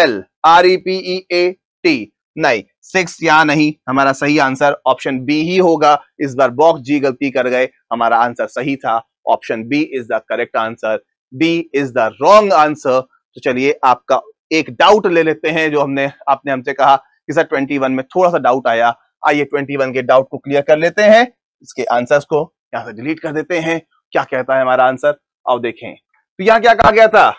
L R E P E A T नहीं सिक्स या नहीं हमारा सही आंसर ऑप्शन बी ही होगा इस बार बॉक्स जी गलती कर गए हमारा आंसर सही था option B is the correct answer B is the wrong answer तो चलिए आपका एक डाउट ले लेते हैं जो हमने आपने हमसे कहा कि सर 21 में थोड़ा सा डाउट आया आइए 21 के डाउट को क्लियर कर लेते हैं इसके आंसर्स को यहां से डिलीट कर देते हैं क्या कहता है हमारा आंसर आओ देखें तो यहाँ क्या कहा गया था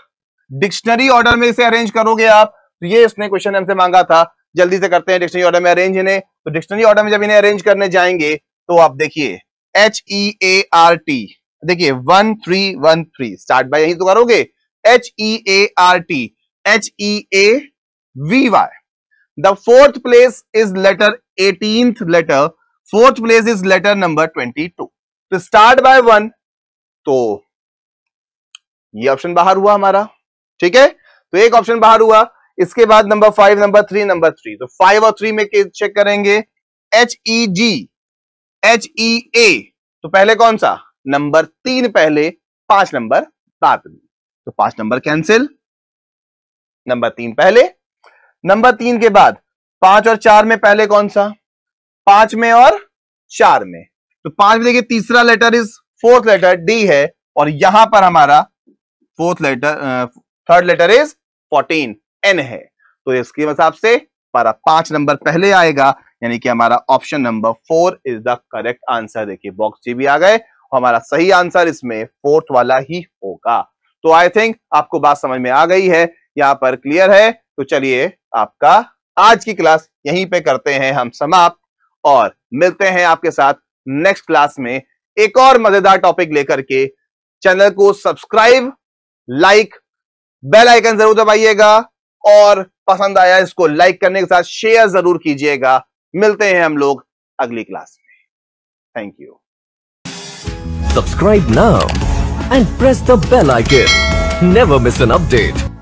डिक्शनरी ऑर्डर में इसे अरेंज करोगे आप तो ये इसने क्वेश्चन हमसे मांगा था जल्दी से करते हैं डिक्शनरी ऑर्डर में अरेंज इन्हें तो डिक्शनरी ऑर्डर में जब इन्हें अरेंज करने जाएंगे तो आप देखिए H E A R T देखिए one three one three start by यही तो करोगे H E A R T H E A V Y the fourth place is letter eighteen letter fourth place is letter number twenty two तो स्टार्ट बाय वन तो ये ऑप्शन बाहर हुआ हमारा ठीक है तो एक ऑप्शन बाहर हुआ इसके बाद number five number three number three तो फाइव और थ्री में चेक करेंगे H E G H E A तो पहले कौन सा नंबर तीन पहले पांच नंबर बाद में तो पांच नंबर कैंसिल नंबर तीन पहले नंबर तीन के बाद पांच और चार में पहले कौन सा पांच में और चार में तो पांच में देखिए तीसरा letter is fourth letter D है और यहां पर हमारा fourth letter third letter is fourteen N है तो इसके हिसाब से हमारा पांच नंबर पहले आएगा यानी कि हमारा option number four is the correct answer देखिए बॉक्स जी भी आ गए हमारा सही आंसर इसमें फोर्थ वाला ही होगा तो आई थिंक आपको बात समझ में आ गई है यहाँ पर क्लियर है तो चलिए आपका आज की क्लास यहीं पे करते हैं हम समाप्त और मिलते हैं आपके साथ नेक्स्ट क्लास में एक और मजेदार टॉपिक लेकर के चैनल को सब्सक्राइब लाइक बेल आइकन जरूर दबाइएगा और पसंद आया इसको लाइक करने के साथ शेयर जरूर कीजिएगा मिलते हैं हम लोग अगली क्लास में thank you subscribe now and press the bell icon never miss an update